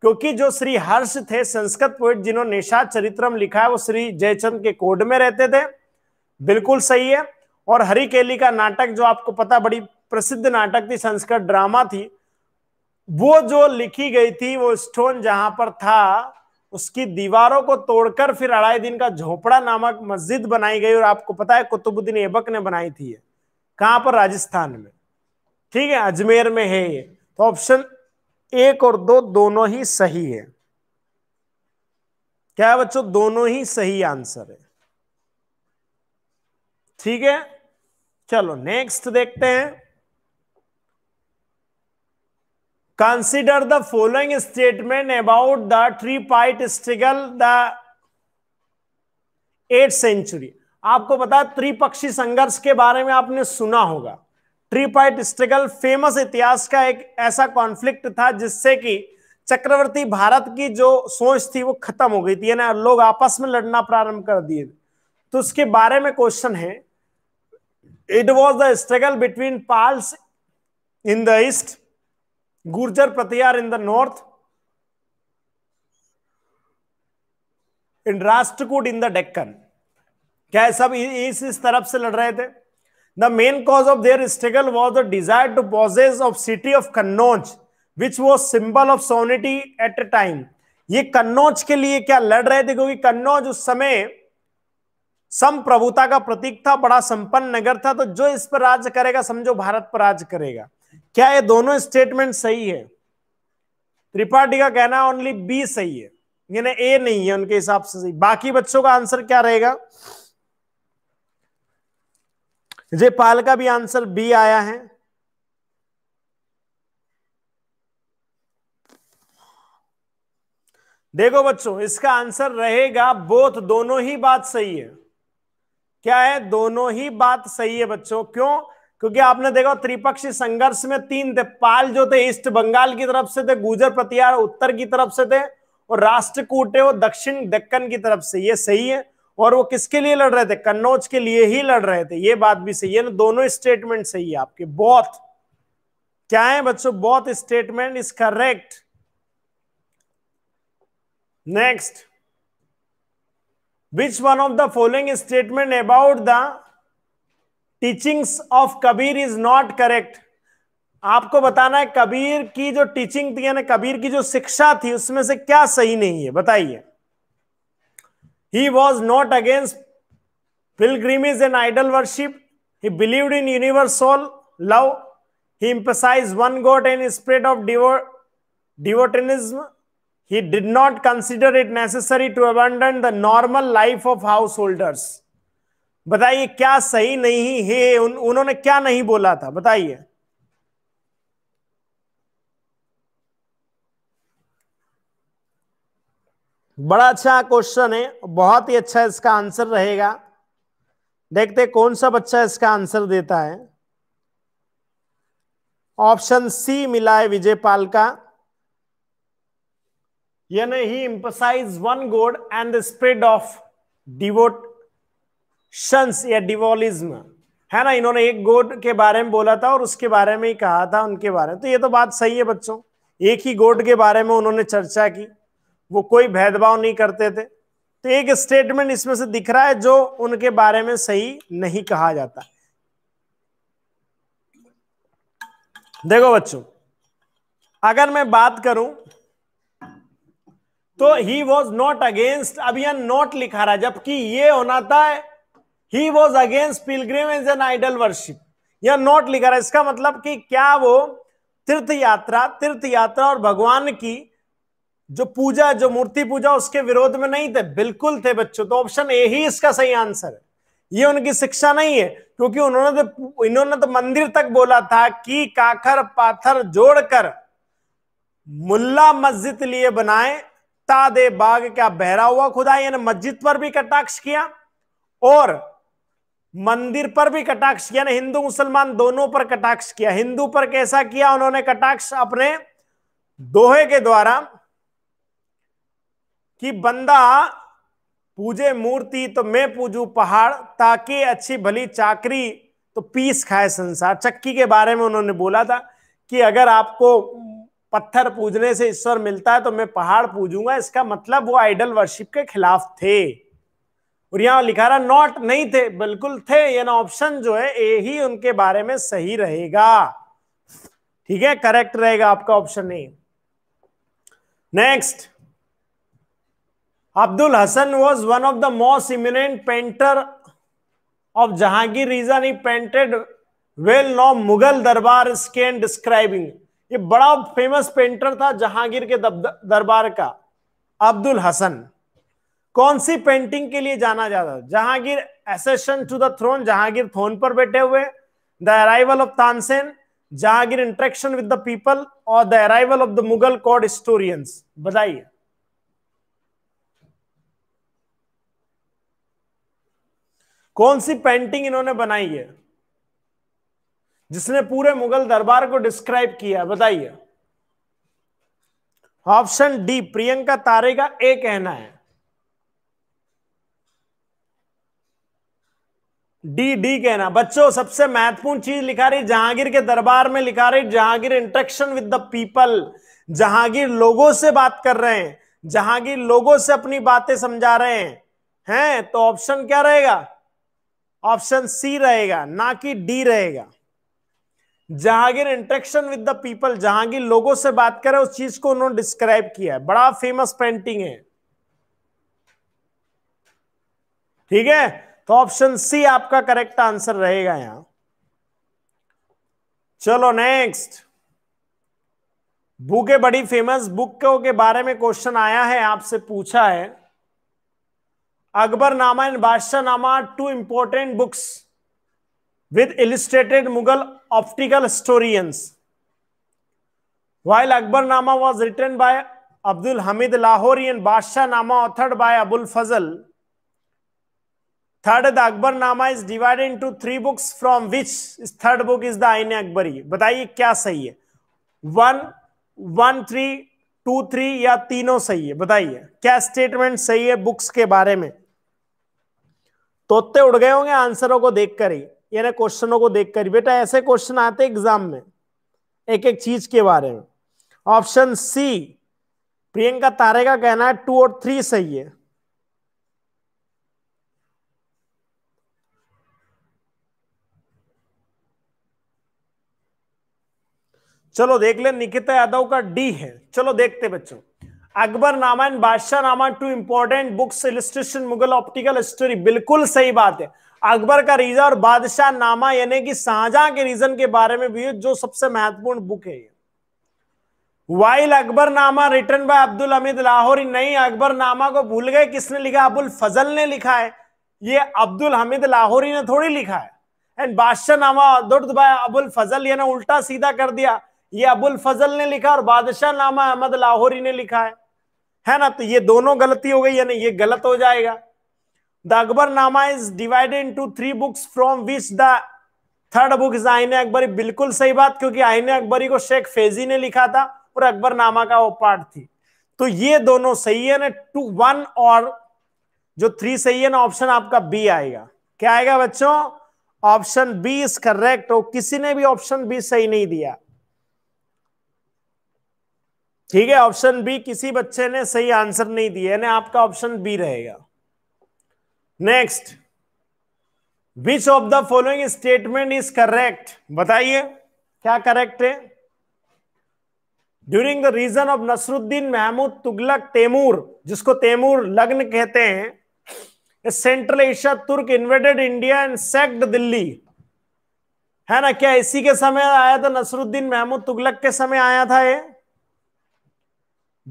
क्योंकि जो श्री हर्ष थे संस्कृत पोइट जिन्होंने निषाद चरित्रम लिखा है वो श्री जयचंद के कोड में रहते थे बिल्कुल सही है और हरी केली का नाटक जो आपको पता बड़ी प्रसिद्ध नाटक थी संस्कृत ड्रामा थी वो जो लिखी गई थी वो स्टोन जहां पर था उसकी दीवारों को तोड़कर फिर अढ़ाई दिन का झोपड़ा नामक मस्जिद बनाई गई और आपको पता है कुतुबुद्दीन एबक ने बनाई थी ये कहां पर राजस्थान में ठीक है अजमेर में है ये तो ऑप्शन एक और दो दोनों ही सही है क्या है बच्चों दोनों ही सही आंसर है ठीक है चलो नेक्स्ट देखते हैं consider the following statement about the tripartite struggle the 8th century आपको पता त्रिपक्षी संघर्ष के बारे में आपने सुना होगा ट्रीपाइट स्ट्रगल फेमस इतिहास का एक ऐसा कॉन्फ्लिक्ट था जिससे कि चक्रवर्ती भारत की जो सोच थी वो खत्म हो गई थी ना लोग आपस में लड़ना प्रारंभ कर दिए तो उसके बारे में क्वेश्चन है it was the struggle between Palas in the east Gurjara Pratiyar in the north in Rashtrakoot in the Deccan. क्या सब इस इस तरफ से लड़ रहे थे the main cause of their struggle was the desire to possess of city of Kannauj which was symbol of sovereignty at a time ये कन्नौज के लिए क्या लड़ रहे थे क्योंकि कन्नौज उस समय सम प्रभुता का प्रतीक था बड़ा संपन्न नगर था तो जो इस पर राज करेगा समझो भारत पर राज करेगा क्या ये दोनों स्टेटमेंट सही है त्रिपाठी का कहना ओनली बी सही है यानी ए नहीं है उनके हिसाब से सही बाकी बच्चों का आंसर क्या रहेगा जयपाल का भी आंसर बी आया है देखो बच्चों इसका आंसर रहेगा बोथ दोनों ही बात सही है क्या है दोनों ही बात सही है बच्चों क्यों क्योंकि आपने देखा त्रिपक्षीय संघर्ष में तीन देपाल जो थे ईस्ट बंगाल की तरफ से थे गुजर प्रतिहार उत्तर की तरफ से थे और राष्ट्रकूट है वो दक्षिण दक्कन की तरफ से ये सही है और वो किसके लिए लड़ रहे थे कन्नौज के लिए ही लड़ रहे थे ये बात भी सही है ना दोनों स्टेटमेंट सही है आपके बहुत क्या है बच्चों बहुत statement is correct next which one of the following statement about the teachings of Kabir is not correct आपको बताना है कबीर की जो टीचिंग थी यानी कबीर की जो शिक्षा थी उसमें से क्या सही नहीं है बताइए he was not against pilgrimage is an idol worship he believe in universal love he emphasize one god and spread of devotionalism he did not consider it necessary to abandon the normal life of householders बताइए क्या सही नहीं है उन, उन्होंने क्या नहीं बोला था बताइए बड़ा अच्छा क्वेश्चन है बहुत ही अच्छा इसका आंसर रहेगा देखते कौन सा बच्चा इसका आंसर देता है ऑप्शन सी मिला है विजय पाल का यानी he emphasize one god and the spread of devotions या डिवोलिज्म है ना इन्होंने एक गोट के बारे में बोला था और उसके बारे में ही कहा था उनके बारे में तो ये तो बात सही है बच्चों एक ही गोट के बारे में उन्होंने चर्चा की वो कोई भेदभाव नहीं करते थे तो एक स्टेटमेंट इसमें से दिख रहा है जो उनके बारे में सही नहीं कहा जाता देखो बच्चों अगर मैं बात करूं तो ही वॉज नॉट अगेंस्ट अब यह नॉट लिखा रहा जबकि ये होना था he was against is an idol worship यह नोट लिखा रहा इसका मतलब कि क्या वो तीर्थ यात्रा तीर्थ यात्रा और भगवान की जो पूजा जो मूर्ति पूजा उसके विरोध में नहीं थे बिल्कुल थे बच्चों तो ऑप्शन ए ही इसका सही आंसर है ये उनकी शिक्षा नहीं है क्योंकि उन्होंने तो इन्होंने तो मंदिर तक बोला था कि काखर पाथर जोड़कर मुल्ला मस्जिद लिए बनाए तादे बाग क्या बहरा हुआ खुदा यानी मस्जिद पर भी कटाक्ष किया और मंदिर पर भी कटाक्ष किया ना हिंदू मुसलमान दोनों पर कटाक्ष किया हिंदू पर कैसा किया उन्होंने कटाक्ष अपने दोहे के द्वारा कि बंदा पूजे मूर्ति तो मैं पूजू पहाड़ ताकि अच्छी भली चाकरी तो पीस खाए संसार चक्की के बारे में उन्होंने बोला था कि अगर आपको पत्थर पूजने से ईश्वर मिलता है तो मैं पहाड़ पूजूंगा इसका मतलब वो आइडल वर्शिप के खिलाफ थे और यहां लिखा रहा नॉट नहीं थे बिल्कुल थे यानी ऑप्शन जो है ए ही उनके बारे में सही रहेगा ठीक है करेक्ट रहेगा आपका option A next Abdul Hasan was one of the most eminent painter of Jahangir reign he painted well known Mughal durbar स्कैन डिस्क्राइबिंग ये बड़ा फेमस पेंटर था जहांगीर के दरबार का अब्दुल हसन कौन सी पेंटिंग के लिए जाना जाता Jahangir accession to the throne Jahangir throne पर बैठे हुए the arrival of Tansen Jahangir interaction with the people और the arrival of the Mughal court historians बताइए कौन सी पेंटिंग इन्होंने बनाई है जिसने पूरे मुगल दरबार को डिस्क्राइब किया बताइए ऑप्शन डी प्रियंका तारे का ए कहना है डी डी कहना बच्चों सबसे महत्वपूर्ण चीज लिखा रही जहांगीर के दरबार में लिखा रही Jahangir interaction with the people Jahangir लोगों से बात कर रहे हैं जहांगीर लोगों से अपनी बातें समझा रहे हैं हैं तो ऑप्शन क्या रहेगा ऑप्शन सी रहेगा ना कि डी रहेगा Jahangir interaction with the people Jahangir लोगों से बात करें उस चीज को उन्होंने डिस्क्राइब किया है बड़ा फेमस पेंटिंग है ठीक है तो ऑप्शन सी आपका करेक्ट आंसर रहेगा यहां चलो नेक्स्ट बुक बड़ी फेमस बुक के बारे में क्वेश्चन आया है आपसे पूछा है अकबर नामा and Badshahnama two important books with illustrated Mughal official historians while Akbarnama was written by Abdul Hamid Lahori and Badshahnama authored by Abul Fazal third the Akbarnama is divided into three books from which third book is the Ain Akbari बताइए क्या सही है one one three two three या तीनों सही है बताइए क्या स्टेटमेंट सही है बुक्स के बारे में तोते उड़ गए होंगे आंसरों को देखकर ही यानी क्वेश्चनों को देखकर ही बेटा ऐसे क्वेश्चन आते एग्जाम में एक एक चीज के बारे में ऑप्शन सी प्रियंका तारे का कहना है टू और थ्री सही है चलो देख ले निकिता यादव का डी है चलो देखते बच्चों अकबर नामायण Badshahnama two important books illustration Mughal official story बिल्कुल सही बात है अकबर का रीजन और बादशाह नामा यानी कि शाहजहां के रीजन के बारे में भी जो सबसे महत्वपूर्ण बुक है while Akbarnama written by Abdul Hamid Lahori नहीं अकबर नामा को भूल गए किसने लिखा अबुल फजल ने लिखा है ये अब्दुल हमीद लाहौरी ने थोड़ी लिखा है एंड बादशाह नामा दुर्द बाय अबुल फजल ये ना उल्टा सीधा कर दिया ये अबुल फजल ने लिखा और बादशाह नामा अहमद लाहौरी ने लिखा है है ना तो ये दोनों गलती हो गई यानी ये गलत हो जाएगा the Akbarnama is divided into three books from which the third book is Aine Akbari बिल्कुल सही बात क्योंकि आईने अकबरी को शेख फेजी ने लिखा था और अकबर नामा का वो पार्ट थी तो ये दोनों सही है ना टू वन और जो थ्री सही है ना ऑप्शन आपका बी आएगा क्या आएगा बच्चों ऑप्शन बी इज करेक्ट और किसी ने भी ऑप्शन बी सही नहीं दिया ठीक है ऑप्शन बी किसी बच्चे ने सही आंसर नहीं दिया यानी आपका ऑप्शन बी रहेगा next which of the following statement is correct बताइए क्या करेक्ट है during the reign of Nasiruddin Mahmud Tughlaq Timur जिसको तैमूर लग्न कहते हैं central Asia Turk invaded India and sacked Delhi है ना क्या इसी के समय आया था नसरुद्दीन महमूद तुगलक के समय आया था ये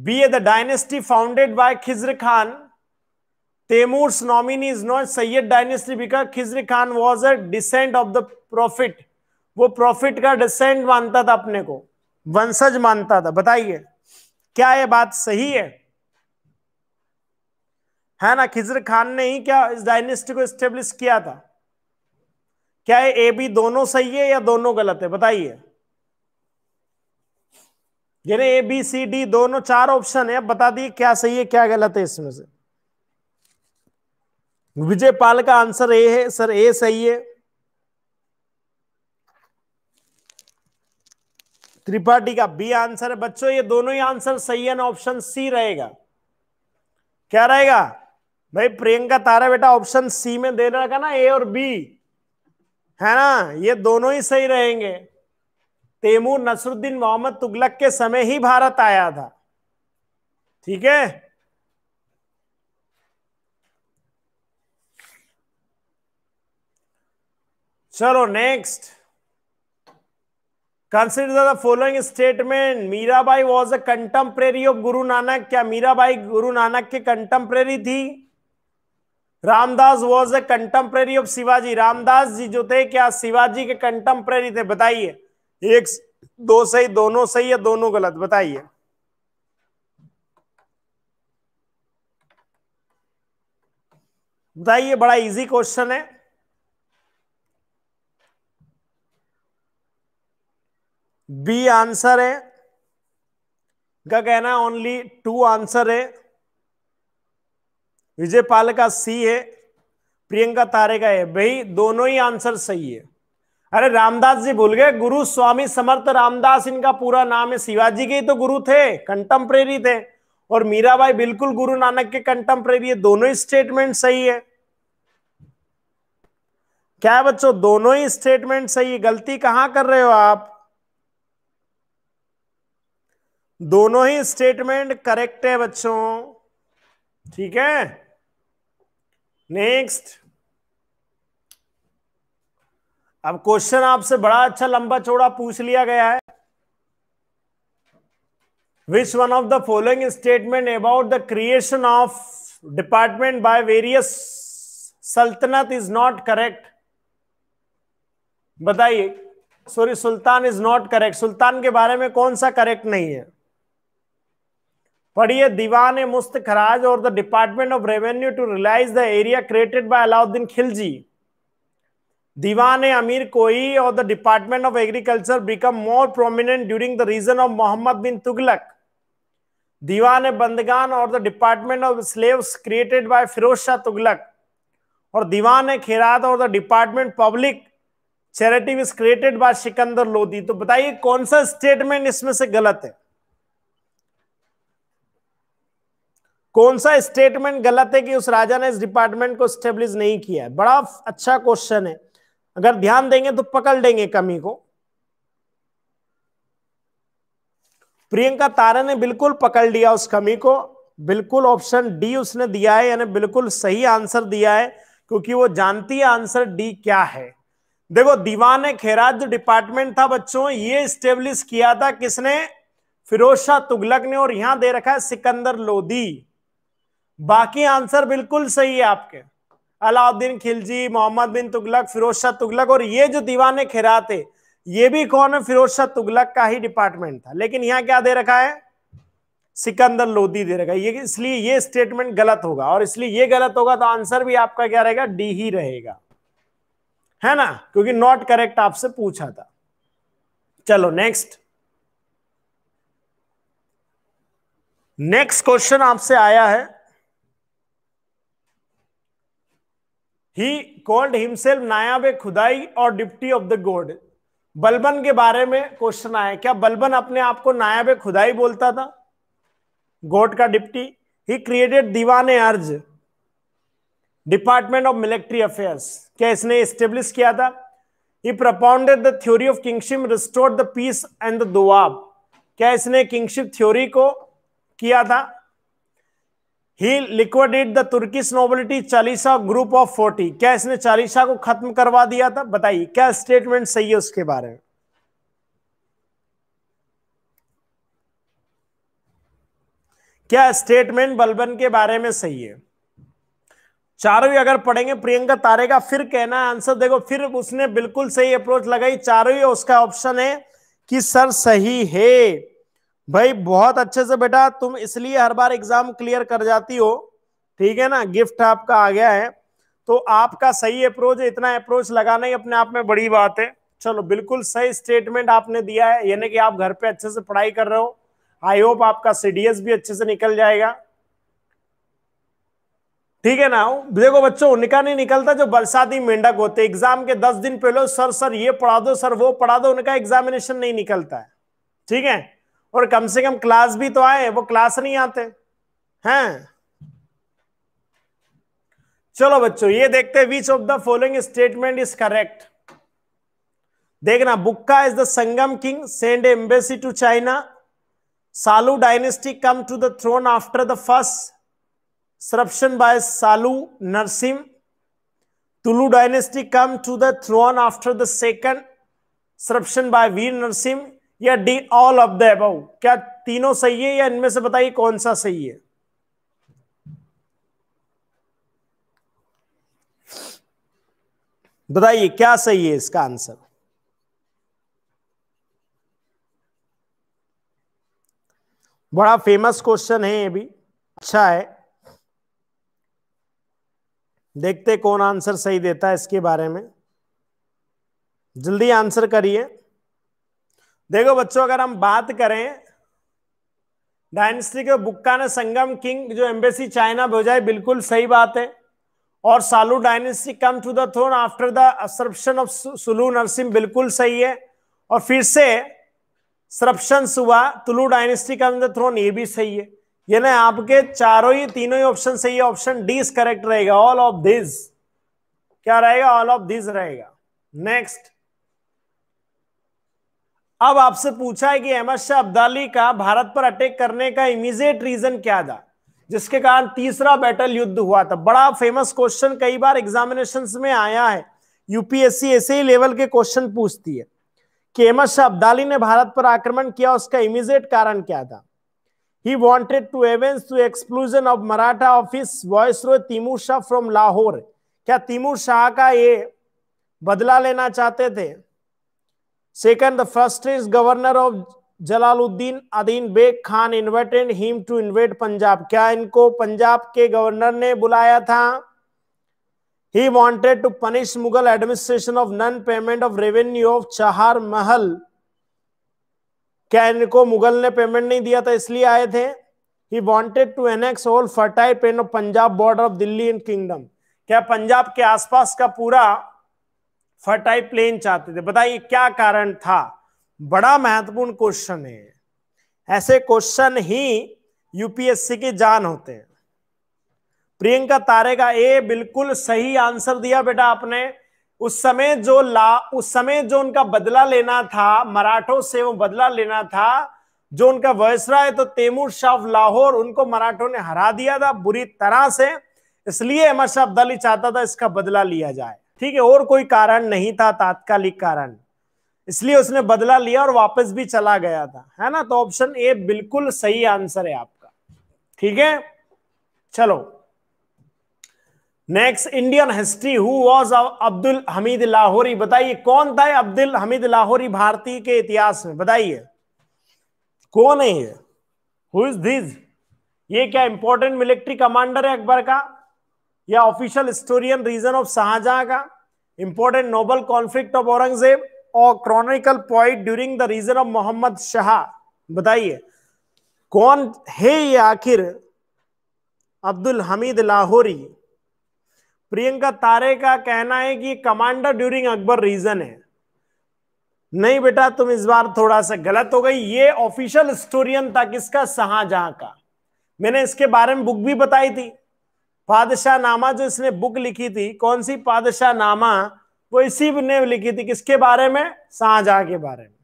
B A the dynasty founded by Khizr Khan Timur's nominee is not Sayyid dynasty because Khizr Khan was a descent of the prophet वो प्रॉफिट का डिसेंट मानता था अपने को वंशज मानता था बताइए क्या ये बात सही है है ना खिजर खान ने ही क्या इस डायनेस्टी को स्टेब्लिश किया था क्या ए बी दोनों सही है या दोनों गलत है बताइए यानी ए बी सी डी दोनों चार ऑप्शन है बता दिए क्या सही है क्या गलत है इसमें से विजय पाल का आंसर ए है सर ए सही है त्रिपाठी का बी आंसर है बच्चों ये दोनों ही आंसर सही है ना ऑप्शन सी रहेगा क्या रहेगा भाई प्रियंका तारा बेटा ऑप्शन सी में दे रखा ना ए और बी है ना ये दोनों ही सही रहेंगे तैमूर नसरुद्दीन मोहम्मद तुगलक के समय ही भारत आया था ठीक है चलो next consider the following statement Mirabai was a contemporary of Guru Nanak क्या मीराबाई गुरु नानक के कंटम्प्रेरी थी Ramdas was a contemporary of Shivaji Ramdas ji जो थे क्या शिवाजी के कंटेम्प्रेरी थे बताइए एक दो सही दोनों सही या दोनों गलत बताइए बताइए बड़ा इजी क्वेश्चन है बी आंसर है का कहना है ओनली टू आंसर है विजय पाल का सी है प्रियंका तारे का है भाई दोनों ही आंसर सही है अरे रामदास जी भूल गए गुरु स्वामी समर्थ रामदास इनका पूरा नाम है शिवाजी के ही तो गुरु थे कंटम्प्रेरी थे और मीराबाई बिल्कुल गुरु नानक के कंटम्प्रेरी है दोनों ही स्टेटमेंट सही है क्या है बच्चों दोनों ही स्टेटमेंट सही है गलती कहां कर रहे हो आप दोनों ही स्टेटमेंट करेक्ट है बच्चों ठीक है नेक्स्ट अब क्वेश्चन आपसे बड़ा अच्छा लंबा चौड़ा पूछ लिया गया है which one of the following statement about the creation of department by various sultanate is not correct बताइए sorry sultan is not correct सुल्तान के बारे में कौन सा करेक्ट नहीं है पढ़िए दीवान मुस्त खराज और the department of revenue to realise the arrears created by Alauddin Khilji Diwane Amir Koi or the Department of Agriculture become more prominent during the reign of Muhammad bin Tughlaq. Diwan Bandagan और the department of slave created by Firoz Shah Tughlaq और दीवान खेरात और the department public charity is created by Sikandar Lodi तो बताइए कौन सा statement इसमें से गलत है कौन सा स्टेटमेंट गलत है कि उस राजा ने इस डिपार्टमेंट को स्टेब्लिश नहीं किया है बड़ा अच्छा क्वेश्चन है अगर ध्यान देंगे तो पकड़ लेंगे कमी को प्रियंका तारा ने बिल्कुल पकड़ लिया उस कमी को बिल्कुल ऑप्शन डी उसने दिया है यानी बिल्कुल सही आंसर दिया है क्योंकि वो जानती है आंसर डी क्या है देखो दीवान खेरा जो डिपार्टमेंट था बच्चों ये स्टेब्लिश किया था किसने फिरोज शाह तुगलक ने और यहां दे रखा है सिकंदर लोधी बाकी आंसर बिल्कुल सही है आपके अलाउद्दीन खिलजी मोहम्मद बिन तुगलक फिरोज शाह तुगलक और ये जो दीवाने खिरा थे ये भी कौन है फिरोज शाह तुगलक का ही डिपार्टमेंट था लेकिन यहाँ क्या दे रखा है सिकंदर लोदी दे रखा है ये इसलिए ये स्टेटमेंट गलत होगा और इसलिए ये गलत होगा तो आंसर भी आपका क्या रहेगा डी ही रहेगा है ना क्योंकि नॉट करेक्ट आपसे पूछा था चलो नेक्स्ट नेक्स्ट क्वेश्चन आपसे आया है he called himself Naib Khudai और deputy of the god Balban के बारे में क्वेश्चन आया क्या बलबन अपने आप को नायाब खुदाई बोलता था गॉड का डिप्टी ही क्रिएटेड दीवान अर्ज डिपार्टमेंट ऑफ मिलिट्री अफेयर्स क्या इसने स्टेब्लिश किया था he propounded the theory of kingship restored the peace and the Doab क्या इसने किंगशिप थ्योरी को किया था he liquidated the Turkish nobility Chalisa group of forty क्या इसने चालीसा को खत्म करवा दिया था बताइए क्या स्टेटमेंट सही है उसके बारे में क्या स्टेटमेंट बलबन के बारे में सही है चारों अगर पढ़ेंगे प्रियंका तारे का फिर कहना है आंसर देखो फिर उसने बिल्कुल सही अप्रोच लगाई चारों उसका ऑप्शन है कि सर सही है भाई बहुत अच्छे से बेटा तुम इसलिए हर बार एग्जाम क्लियर कर जाती हो ठीक है ना गिफ्ट आपका आ गया है तो आपका सही अप्रोच इतना अप्रोच लगाना ही अपने आप में बड़ी बात है चलो बिल्कुल सही स्टेटमेंट आपने दिया है यानी कि आप घर पे अच्छे से पढ़ाई कर रहे हो आई होप आपका सीडीएस भी अच्छे से निकल जाएगा ठीक है ना देखो बच्चों उनका नहीं निकलता जो बरसाती मेंढक होते एग्जाम के दस दिन पहले सर सर ये पढ़ा दो सर वो पढ़ा दो उनका एग्जामिनेशन नहीं निकलता है ठीक है और कम से कम क्लास भी तो आए वो क्लास नहीं आते हैं चलो बच्चों ये देखते हैं which of the following statement is correct देखना Bukka is the Sangama king send embassy to China Saluva dynasty come to the throne after the first usurpation by Saluva Narasimha Tuluva dynasty come to the throne after the second usurpation by Vira Narasimha या D all of the above क्या तीनों सही है या इनमें से बताइए कौन सा सही है बताइए क्या सही है इसका आंसर बड़ा फेमस क्वेश्चन है ये भी अच्छा है देखते कौन आंसर सही देता है इसके बारे में जल्दी आंसर करिए देखो बच्चों अगर हम बात करें डायनेस्टी के बुक्का ने संगम किंग जो एम्बेसी चाइना भेजा है बिल्कुल सही बात है और Saluva dynasty come to the throne after the usurpation of Saluva Narasimha बिल्कुल सही है और फिर से सरप्शन हुआ Tuluva dynasty come the throne ये भी सही है ये ना आपके चारों ही तीनों ही ऑप्शन सही है ऑप्शन डी करेक्ट रहेगा ऑल ऑफ दिस क्या रहेगा ऑल ऑफ दिस रहेगा नेक्स्ट अब आपसे पूछा है कि अहमद शाह अब्दाली का भारत पर अटैक करने का इमीजिएट रीजन क्या था जिसके कारण तीसरा बैटल युद्ध हुआ था बड़ा फेमस क्वेश्चन कई बार एग्जामिनेशन में आया है यूपीएससी ऐसे ही लेवल के क्वेश्चन पूछती है कि अहमद शाह अब्दाली ने भारत पर आक्रमण किया उसका इमीजिएट कारण क्या था he wanted to avenge to exclusion of Maratha office viceroy Timur Shah from Lahore क्या तिमूर शाह का ये बदला लेना चाहते थे Second, the is governor of Jalaluddin Adina Beg Khan invited him to invade Punjab क्या इनको पंजाब के गवर्नर ने बुलाया था he wanted to punish Mughal administration of non payment of revenue of Char Mahal क्या इनको मुगल ने पेमेंट नहीं दिया था इसलिए आए थे he wanted to annex all fertile plain of Punjab border of Delhi and kingdom क्या पंजाब के आसपास का पूरा फर्टाइल प्लेन चाहते थे बताइए क्या कारण था बड़ा महत्वपूर्ण क्वेश्चन है ऐसे क्वेश्चन ही यूपीएससी की जान होते हैं प्रियंका का ए बिल्कुल सही आंसर दिया बेटा आपने उस समय जो ला उस समय जो उनका बदला लेना था मराठों से वो बदला लेना था जो उनका है तो तेमूर शाह लाहौर उनको मराठों ने हरा दिया था बुरी तरह से इसलिए अमर शाह अब्दाली चाहता था इसका बदला लिया जाए ठीक है और कोई कारण नहीं था तात्कालिक कारण इसलिए उसने बदला लिया और वापस भी चला गया था है ना तो ऑप्शन ए बिल्कुल सही आंसर है आपका ठीक है चलो next Indian history who was Abdul Hamid Lahori बताइए कौन था अब्दुल हमीद लाहौरी भारतीय के इतिहास में बताइए कौन है ये हु इज दिस ये क्या इंपॉर्टेंट मिलिट्री कमांडर है अकबर का या official historian reign of Shahjahan का important noble conflict of Aurangzeb और chronicle point during the reign of Mohammad Shah बताइए कौन है ये आखिर अब्दुल हमीद लाहौरी प्रियंका तारे का कहना है कि कमांडर ड्यूरिंग अकबर रीजन है नहीं बेटा तुम इस बार थोड़ा सा गलत हो गई ये ऑफिशियल हिस्टोरियन था किसका शाहजहां का मैंने इसके बारे में बुक भी बताई थी पादशाह नामा जो इसने बुक लिखी थी कौन सी पादशाह नामा वो इसी ने लिखी थी किसके बारे में शाहजहां के बारे में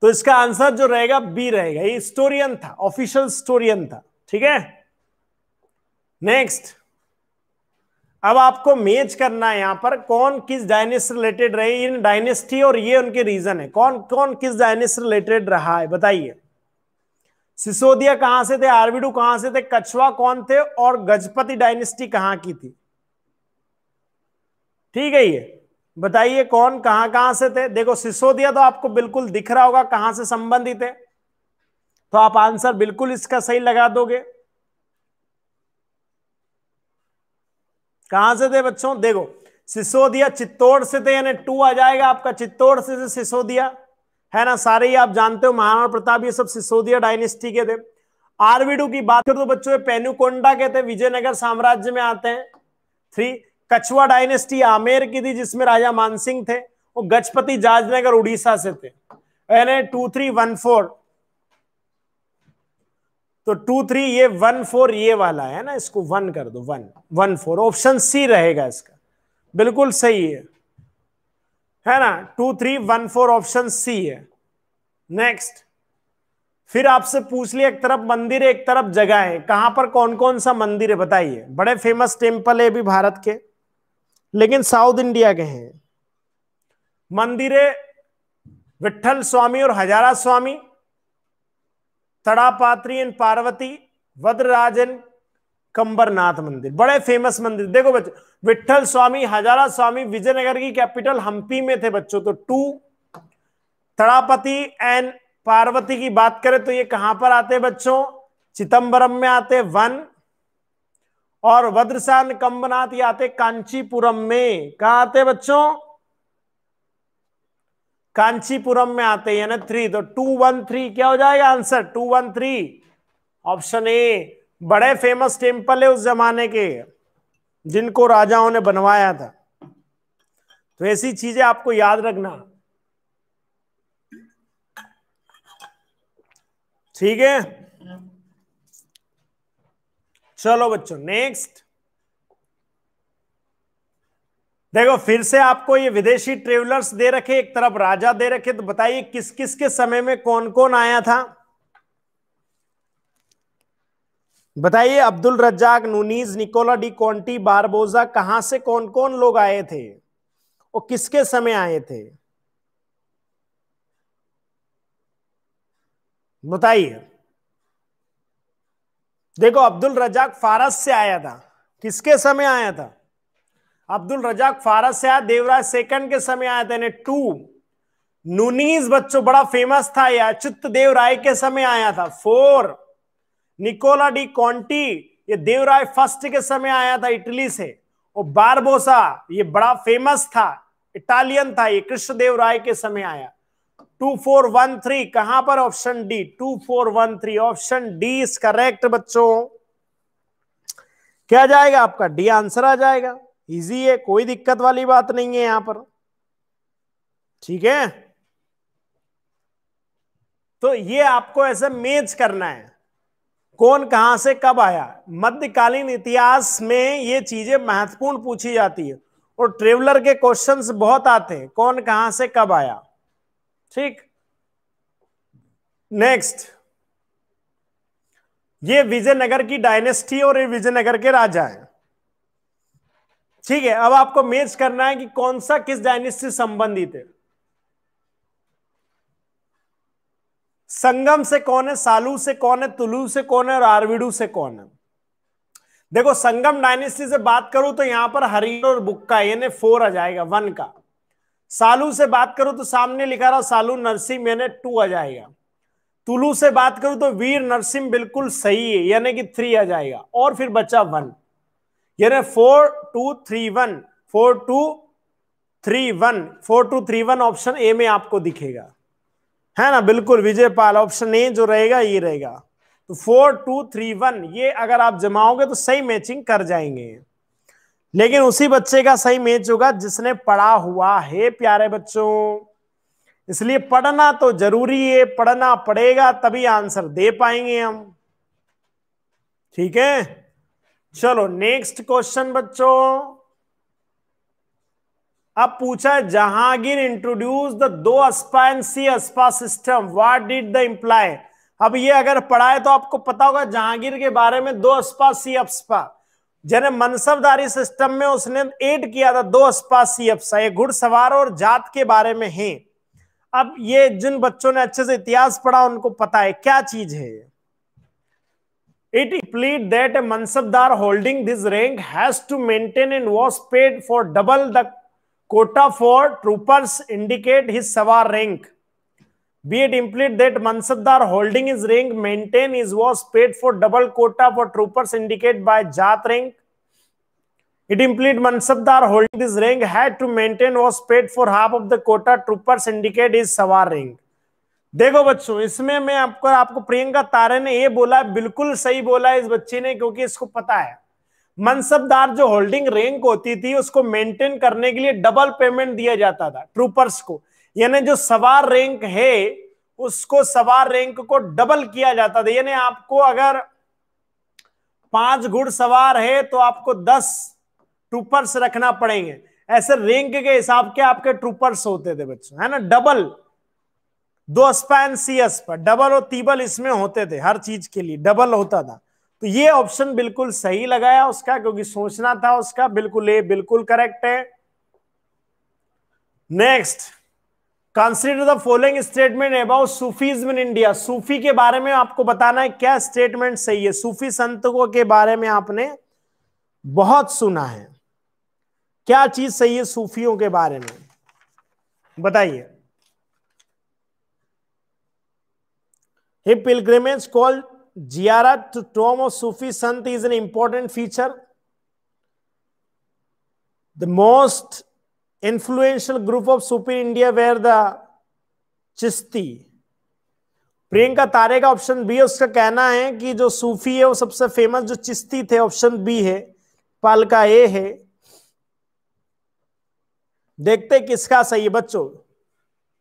तो इसका आंसर जो रहेगा बी रहेगा ये स्टोरियन था ऑफिशियल स्टोरियन था ठीक है नेक्स्ट अब आपको मेज करना है यहां पर कौन किस डायनेस्ट रिलेटेड रहे इन डायनेस्टी और ये उनके रीजन है कौन कौन किस डायनेस्ट रिलेटेड रहा है बताइए सिसोदिया कहां से थे आरविडू कहां से थे कछवा कौन थे और गजपति डायनेस्टी कहां की थी ठीक है ये बताइए कौन कहां कहां से थे देखो सिसोदिया तो आपको बिल्कुल दिख रहा होगा कहां से संबंधित है तो आप आंसर बिल्कुल इसका सही लगा दोगे कहां से थे बच्चों देखो सिसोदिया चित्तौड़ से थे यानी टू आ जाएगा आपका चित्तौड़ से सिसोदिया है ना सारे ही आप जानते हो महाराणा प्रताप ये सब सिसोदिया डायनेस्टी के थे आरविडू की बात करो तो बच्चों पेनुकोंडा के थे विजयनगर साम्राज्य में आते हैं थ्री कछुआ डायनेस्टी आमेर की थी जिसमें राजा मानसिंह थे वो गजपति जाजनगर उड़ीसा से थे टू थ्री वन फोर तो टू थ्री ये वन फोर ये वाला है ना इसको वन कर दो one one four option C रहेगा इसका बिल्कुल सही है है ना two three one four option C है नेक्स्ट फिर आपसे पूछ लिया एक तरफ मंदिर है एक तरफ जगह है कहां पर कौन कौन सा मंदिर है बताइए बड़े फेमस टेम्पल है भी भारत के लेकिन साउथ इंडिया के हैं मंदिर है विठल स्वामी और हजारा स्वामी तड़ापात्री एंड पार्वती वद्रराजन कंबरनाथ मंदिर बड़े फेमस मंदिर देखो बच्चों विठल स्वामी हजारा स्वामी विजयनगर की कैपिटल हम्पी में थे बच्चों तो टू तड़ापति एंड पार्वती की बात करें तो ये कहां पर आते बच्चों चिदम्बरम में आते वन और वद्रसान कंबनाथ ये आते कांचीपुरम में कहा आते बच्चों कांचीपुरम में आते यानी थ्री तो टू वन थ्री क्या हो जाएगा answer two one three option A बड़े फेमस टेम्पल है उस जमाने के जिनको राजाओं ने बनवाया था तो ऐसी चीजें आपको याद रखना ठीक है चलो बच्चों नेक्स्ट देखो फिर से आपको ये विदेशी ट्रेवलर्स दे रखे एक तरफ राजा दे रखे तो बताइए किस किस के समय में कौन कौन आया था बताइए Abdul Razzaq Nuniz Nicolo de Conti Barbosa कहां से कौन कौन लोग आए थे और किसके समय आए थे बताइए देखो अब्दुल रजाक फारस से आया था किसके समय आया था अब्दुल रजाक फारस से आया देवराज सेकंड के समय आया था टू नूनीज बच्चों बड़ा फेमस था यह चित्त देव राय के समय आया था फोर निकोला डी कॉन्टी ये देवराय फर्स्ट के समय आया था इटली से और बारबोसा ये बड़ा फेमस था इटालियन था ये देव राय के समय आया टू फोर वन थ्री कहां पर option D two four one three option D is correct बच्चों क्या जाएगा आपका डी आंसर आ जाएगा इजी है कोई दिक्कत वाली बात नहीं है यहां पर ठीक है तो ये आपको ऐसे मेज करना है कौन कहां से कब आया मध्यकालीन इतिहास में ये चीजें महत्वपूर्ण पूछी जाती है और ट्रेवलर के क्वेश्चंस बहुत आते हैं कौन कहां से कब आया ठीक नेक्स्ट ये विजयनगर की डायनेस्टी और ये विजयनगर के राजा हैं ठीक है अब आपको मेज करना है कि कौन सा किस डायनेस्टी संबंधित है संगम से कौन है सालू से कौन है तुलू से कौन है और आरविडू से कौन है देखो संगम डायनेस्टी से बात करूं तो यहां पर हरिण और बुक्का यानी फोर आ जाएगा वन का सालू से बात करूं तो सामने लिखा रहा सालू नरसिंह मैंने टू आ जाएगा तुलू से बात करूं तो वीर नरसिंह बिल्कुल सही है यानी कि थ्री आ जाएगा और फिर बचा वन यानी four two three one four two three one four two three one option A में आपको दिखेगा है ना बिल्कुल विजय पाल ऑप्शन ए जो रहेगा ये रहेगा तो फोर टू थ्री वन ये अगर आप जमाओगे तो सही मैचिंग कर जाएंगे लेकिन उसी बच्चे का सही मैच होगा जिसने पढ़ा हुआ है प्यारे बच्चों इसलिए पढ़ना तो जरूरी है पढ़ना पड़ेगा तभी आंसर दे पाएंगे हम ठीक है चलो नेक्स्ट क्वेश्चन बच्चों अब पूछा है Jahangir introduce the do aspa sih aspa system what did the imply अब ये अगर पढ़ाए तो आपको पता होगा जहांगीर के बारे में दो अस्पा सी अस्पा जैसे मनसबदारी सिस्टम में उसने एड किया था दो अस्पा सी अस्पा ये घुड़सवार और जात के बारे में है अब ये जिन बच्चों ने अच्छे से इतिहास पढ़ा उनको पता है क्या चीज है it implied that a mansabdar holding this rank has to maintain and was paid for double the Quota for troopers indicate his Savar rank. Be it implied that Mansaddar holding his rank maintain his was paid for double quota for troopers indicate by Jat rank. It implied Mansabdar holding this rank had to maintain was paid for half of the quota trooper syndicate is सवार rank. देखो बच्चों इसमें मैं आपको आपको प्रियंका तारे ने ये बोला बिल्कुल सही बोला इस बच्ची ने क्योंकि इसको पता है मनसबदार जो होल्डिंग रैंक होती थी उसको मेंटेन करने के लिए डबल पेमेंट दिया जाता था ट्रूपर्स को यानी जो सवार रैंक है उसको सवार रैंक को डबल किया जाता था यानी आपको अगर पांच सवार है तो आपको दस ट्रूपर्स रखना पड़ेंगे ऐसे रैंक के हिसाब के आपके ट्रूपर्स होते थे बच्चों है ना डबल दो स्पैन सीएस पर डबल और तीबल इसमें होते थे हर चीज के लिए डबल होता था तो ये ऑप्शन बिल्कुल सही लगाया उसका क्योंकि सोचना था उसका बिल्कुल ये बिल्कुल करेक्ट है next consider the following statement about Sufism in India सूफी के बारे में आपको बताना है क्या स्टेटमेंट सही है सूफी संतों के बारे में आपने बहुत सुना है क्या चीज सही है सूफियों के बारे में बताइए pilgrimage pilgrimage called ziyarat to of Sufi saint is an important feature the most influential group of Sufi India were the Chishti प्रियंका तारे का ऑप्शन बी उसका कहना है कि जो सूफी है वो सबसे फेमस जो चिस्ती थे ऑप्शन बी है पालका ए है देखते किसका सही है बच्चों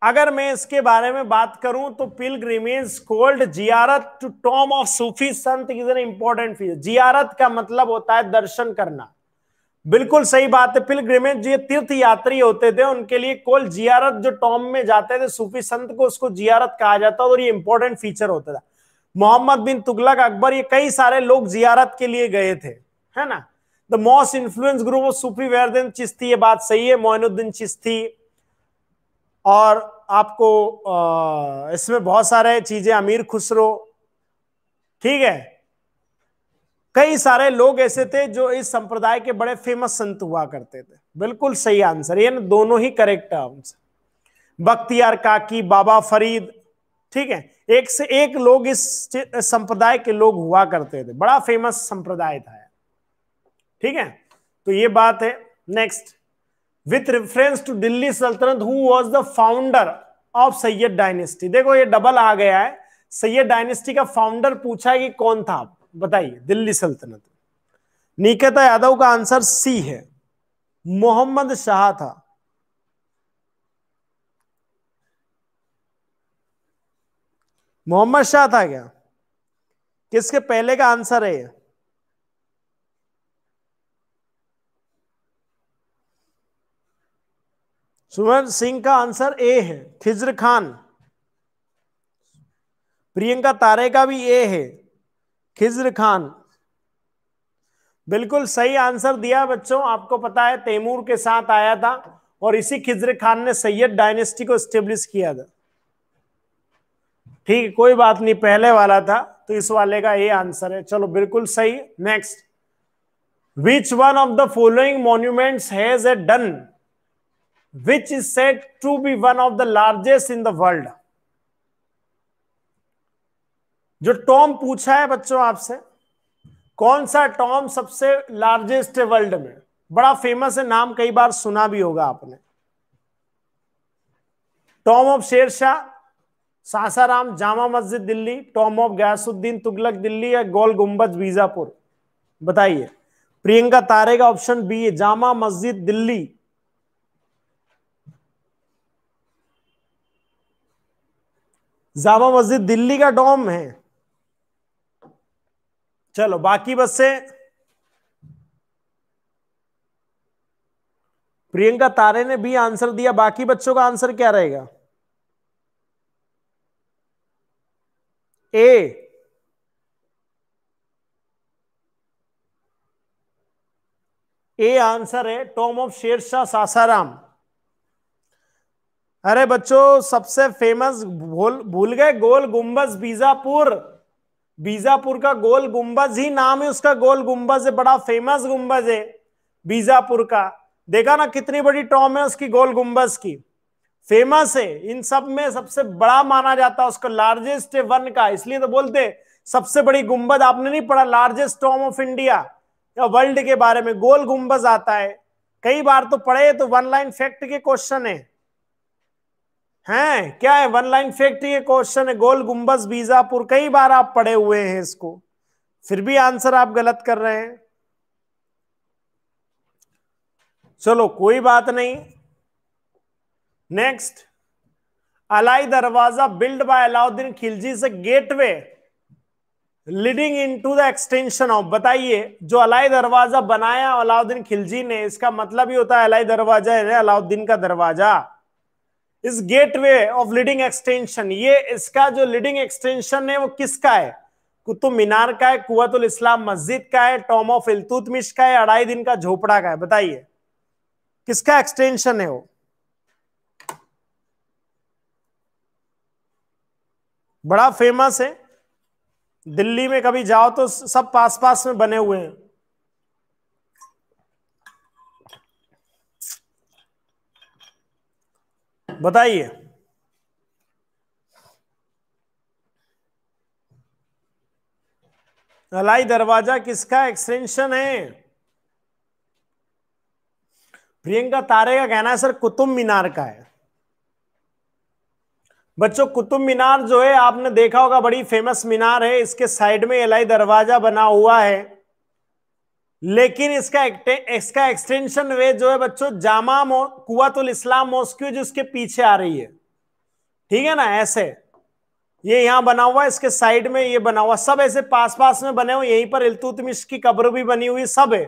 अगर मैं इसके बारे में बात करूं तो pilgrimage called ziyarat to tomb of Sufi saint is an important feature जियारत का मतलब होता है दर्शन करना बिल्कुल सही बात है पिलग्रिमेज जो तीर्थ यात्री होते थे उनके लिए कोल जियारत जो टॉम में जाते थे सूफी संत को उसको जियारत कहा जाता और ये इंपॉर्टेंट फीचर होता था मोहम्मद बिन तुगलक अकबर ये कई सारे लोग जियारत के लिए गए थे है ना the most influence group of Sufi were the Chishti ये बात सही है मोइनुद्दीन चिश्ती और आपको इसमें बहुत सारे चीजें अमीर खुसरो ठीक है कई सारे लोग ऐसे थे जो इस संप्रदाय के बड़े फेमस संत हुआ करते थे बिल्कुल सही आंसर ये ना दोनों ही करेक्ट आंसर बख्तियार काकी बाबा फरीद ठीक है एक से एक लोग इस संप्रदाय के लोग हुआ करते थे बड़ा फेमस संप्रदाय था ठीक है तो ये बात है next with reference to Delhi sultanate who was the founder of Sayyid dynasty देखो ये डबल आ गया है सैयद डायनेस्टी का फाउंडर पूछा है कि कौन था बताइए दिल्ली सल्तनत निकेता यादव का आंसर सी है मोहम्मद शाह था मोहम्मद शाह था क्या किसके पहले का आंसर है सुमन सिंह का आंसर ए है खिज्र खान प्रियंका तारे का भी ए है खिज्र खान बिल्कुल सही आंसर दिया बच्चों आपको पता है तैमूर के साथ आया था और इसी खिज्र खान ने सैयद डायनेस्टी को स्टेब्लिश किया था ठीक कोई बात नहीं पहले वाला था तो इस वाले का ये आंसर है चलो बिल्कुल सही next which one of the following monuments has a dome which is said to be one of the largest in the world जो टॉम पूछा है बच्चों आपसे कौन सा टॉम सबसे लार्जेस्ट है वर्ल्ड में बड़ा फेमस है नाम कई बार सुना भी होगा आपने tomb of Shershah Sasaram Jama Masjid Delhi tomb of Ghiyasuddin Tughlaq Delhi या गोल गुंबद बीजापुर बताइए प्रियंका तारे का ऑप्शन बी है जामा मस्जिद दिल्ली जामा मस्जिद दिल्ली का डॉम है चलो बाकी बसें प्रियंका तारे ने भी आंसर दिया बाकी बच्चों का आंसर क्या रहेगा ए ए आंसर है टॉम ऑफ शेरशाह सासाराम अरे बच्चों सबसे फेमस भूल भूल गए गोल गुंबज बीजापुर बीजापुर का गोल गुंबज ही नाम है उसका गोल गुंबज है बड़ा फेमस गुंबज है बीजापुर का देखा ना कितनी बड़ी टॉम है उसकी गोल गुंबज की फेमस है इन सब में सबसे बड़ा माना जाता है उसको लार्जेस्ट है वन का इसलिए तो बोलते सबसे बड़ी गुंबद आपने नहीं पढ़ा लार्जेस्ट टॉम ऑफ इंडिया या वर्ल्ड के बारे में गोल गुंबज आता है कई बार तो पढ़े तो वन लाइन फैक्ट के क्वेश्चन है हैं क्या है वन लाइन फैक्ट ये क्वेश्चन है गोल गुम्बस बीजापुर कई बार आप पढ़े हुए हैं इसको फिर भी आंसर आप गलत कर रहे हैं चलो कोई बात नहीं नेक्स्ट अलाई दरवाजा बिल्ड बाय अलाउद्दीन खिलजी से gateway leading into the extension of बताइए जो अलाई दरवाजा बनाया अलाउद्दीन खिलजी ने इसका मतलब ही होता है अलाई दरवाजा है अलाउद्दीन का दरवाजा इस गेटवे ऑफ लीडिंग एक्सटेंशन ये इसका जो लीडिंग एक्सटेंशन है वो किसका है कुतुब मीनार का है कुतुल इस्लाम मस्जिद का है टॉम ऑफ इलतुतमिश का है अढ़ाई दिन का झोपड़ा का है बताइए किसका एक्सटेंशन है वो बड़ा फेमस है दिल्ली में कभी जाओ तो सब पास पास में बने हुए हैं बताइए अलाई दरवाजा किसका एक्सटेंशन है प्रियंका तारे का कहना है सर कुतुब मीनार का है बच्चों कुतुब मीनार जो है आपने देखा होगा बड़ी फेमस मीनार है इसके साइड में एलाई दरवाजा बना हुआ है लेकिन इसका इसका एक्सटेंशन वे जो है बच्चों जामा कुतुल इस्लाम मोस्क्यू जो इसके पीछे आ रही है ठीक है ना ऐसे ये यहां बना हुआ इसके साइड में ये बना हुआ सब ऐसे पास पास में बने हुए यहीं पर इलतुतमिश की कब्र भी बनी हुई सब है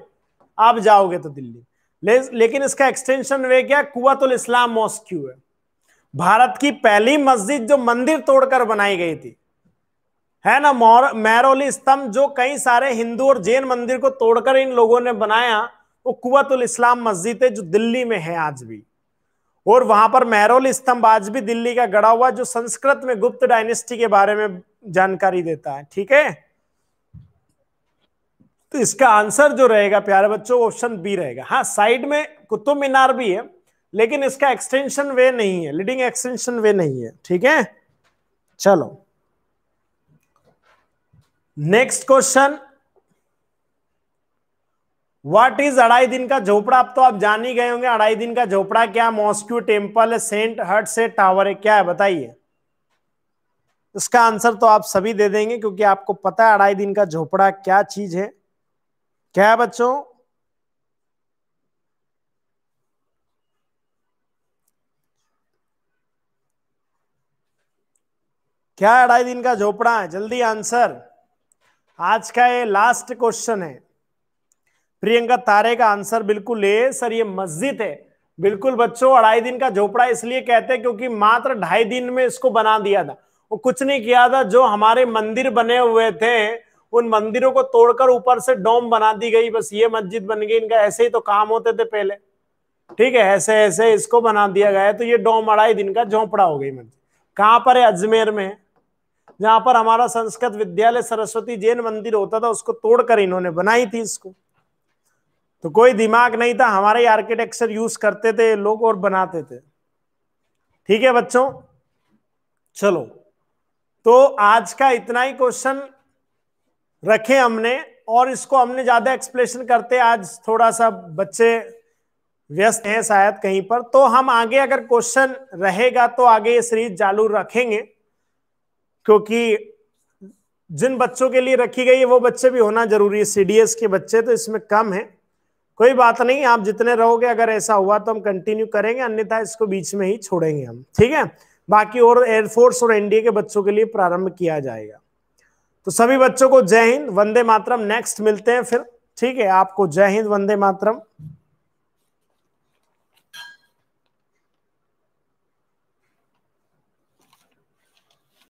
आप जाओगे तो दिल्ली ले, लेकिन इसका एक्सटेंशन वे क्या कुतुल इस्लाम मोस्क्यू है भारत की पहली मस्जिद जो मंदिर तोड़कर बनाई गई थी है ना मैरोली स्तंभ जो कई सारे हिंदू और जैन मंदिर को तोड़कर इन लोगों ने बनाया वो कुतुल इस्लाम मस्जिद है जो दिल्ली में है आज भी और वहां पर मैरोली स्तंभ आज भी दिल्ली का गड़ा हुआ जो संस्कृत में गुप्त डायनेस्टी के बारे में जानकारी देता है ठीक है तो इसका आंसर जो रहेगा प्यारे बच्चों ऑप्शन बी रहेगा हाँ साइड में कुतुब मीनार भी है लेकिन इसका एक्सटेंशन वे नहीं है लीडिंग एक्सटेंशन वे नहीं है ठीक है चलो नेक्स्ट क्वेश्चन व्हाट इज अढ़ाई दिन का झोपड़ा अब तो आप जान ही गए होंगे अढ़ाई दिन का झोपड़ा क्या मॉस्क्यू टेम्पल है सेंट हट से टावर है क्या है बताइए इसका आंसर तो आप सभी दे देंगे क्योंकि आपको पता है अढ़ाई दिन का झोपड़ा क्या चीज है क्या है बच्चों क्या अढ़ाई दिन का झोपड़ा है जल्दी आंसर आज का ये लास्ट क्वेश्चन है प्रियंका तारे का आंसर बिल्कुल ले सर ये मस्जिद है बिल्कुल बच्चों अढ़ाई दिन का झोपड़ा इसलिए कहते हैं क्योंकि मात्र ढाई दिन में इसको बना दिया था वो कुछ नहीं किया था जो हमारे मंदिर बने हुए थे उन मंदिरों को तोड़कर ऊपर से डोम बना दी गई बस ये मस्जिद बन गई इनका ऐसे ही तो काम होते थे पहले ठीक है ऐसे ऐसे इसको बना दिया गया तो ये डोम अढ़ाई दिन का झोंपड़ा हो गई मस्जिद कहाँ पर है अजमेर में जहां पर हमारा संस्कृत विद्यालय सरस्वती जैन मंदिर होता था उसको तोड़कर इन्होंने बनाई थी इसको तो कोई दिमाग नहीं था हमारे आर्किटेक्चर यूज करते थे लोग और बनाते थे ठीक है बच्चों चलो तो आज का इतना ही क्वेश्चन रखे हमने और इसको हमने ज्यादा एक्सप्लेन करते आज थोड़ा सा बच्चे व्यस्त हैं शायद कहीं पर तो हम आगे अगर क्वेश्चन रहेगा तो आगे ये सीरीज चालू रखेंगे क्योंकि जिन बच्चों के लिए रखी गई है वो बच्चे भी होना जरूरी है सीडीएस के बच्चे तो इसमें कम है कोई बात नहीं आप जितने रहोगे अगर ऐसा हुआ तो हम कंटिन्यू करेंगे अन्यथा इसको बीच में ही छोड़ेंगे हम ठीक है बाकी और एयरफोर्स और एनडीए के बच्चों के लिए प्रारंभ किया जाएगा तो सभी बच्चों को जय हिंद वंदे मातरम नेक्स्ट मिलते हैं फिर ठीक है आपको जय हिंद वंदे मातरम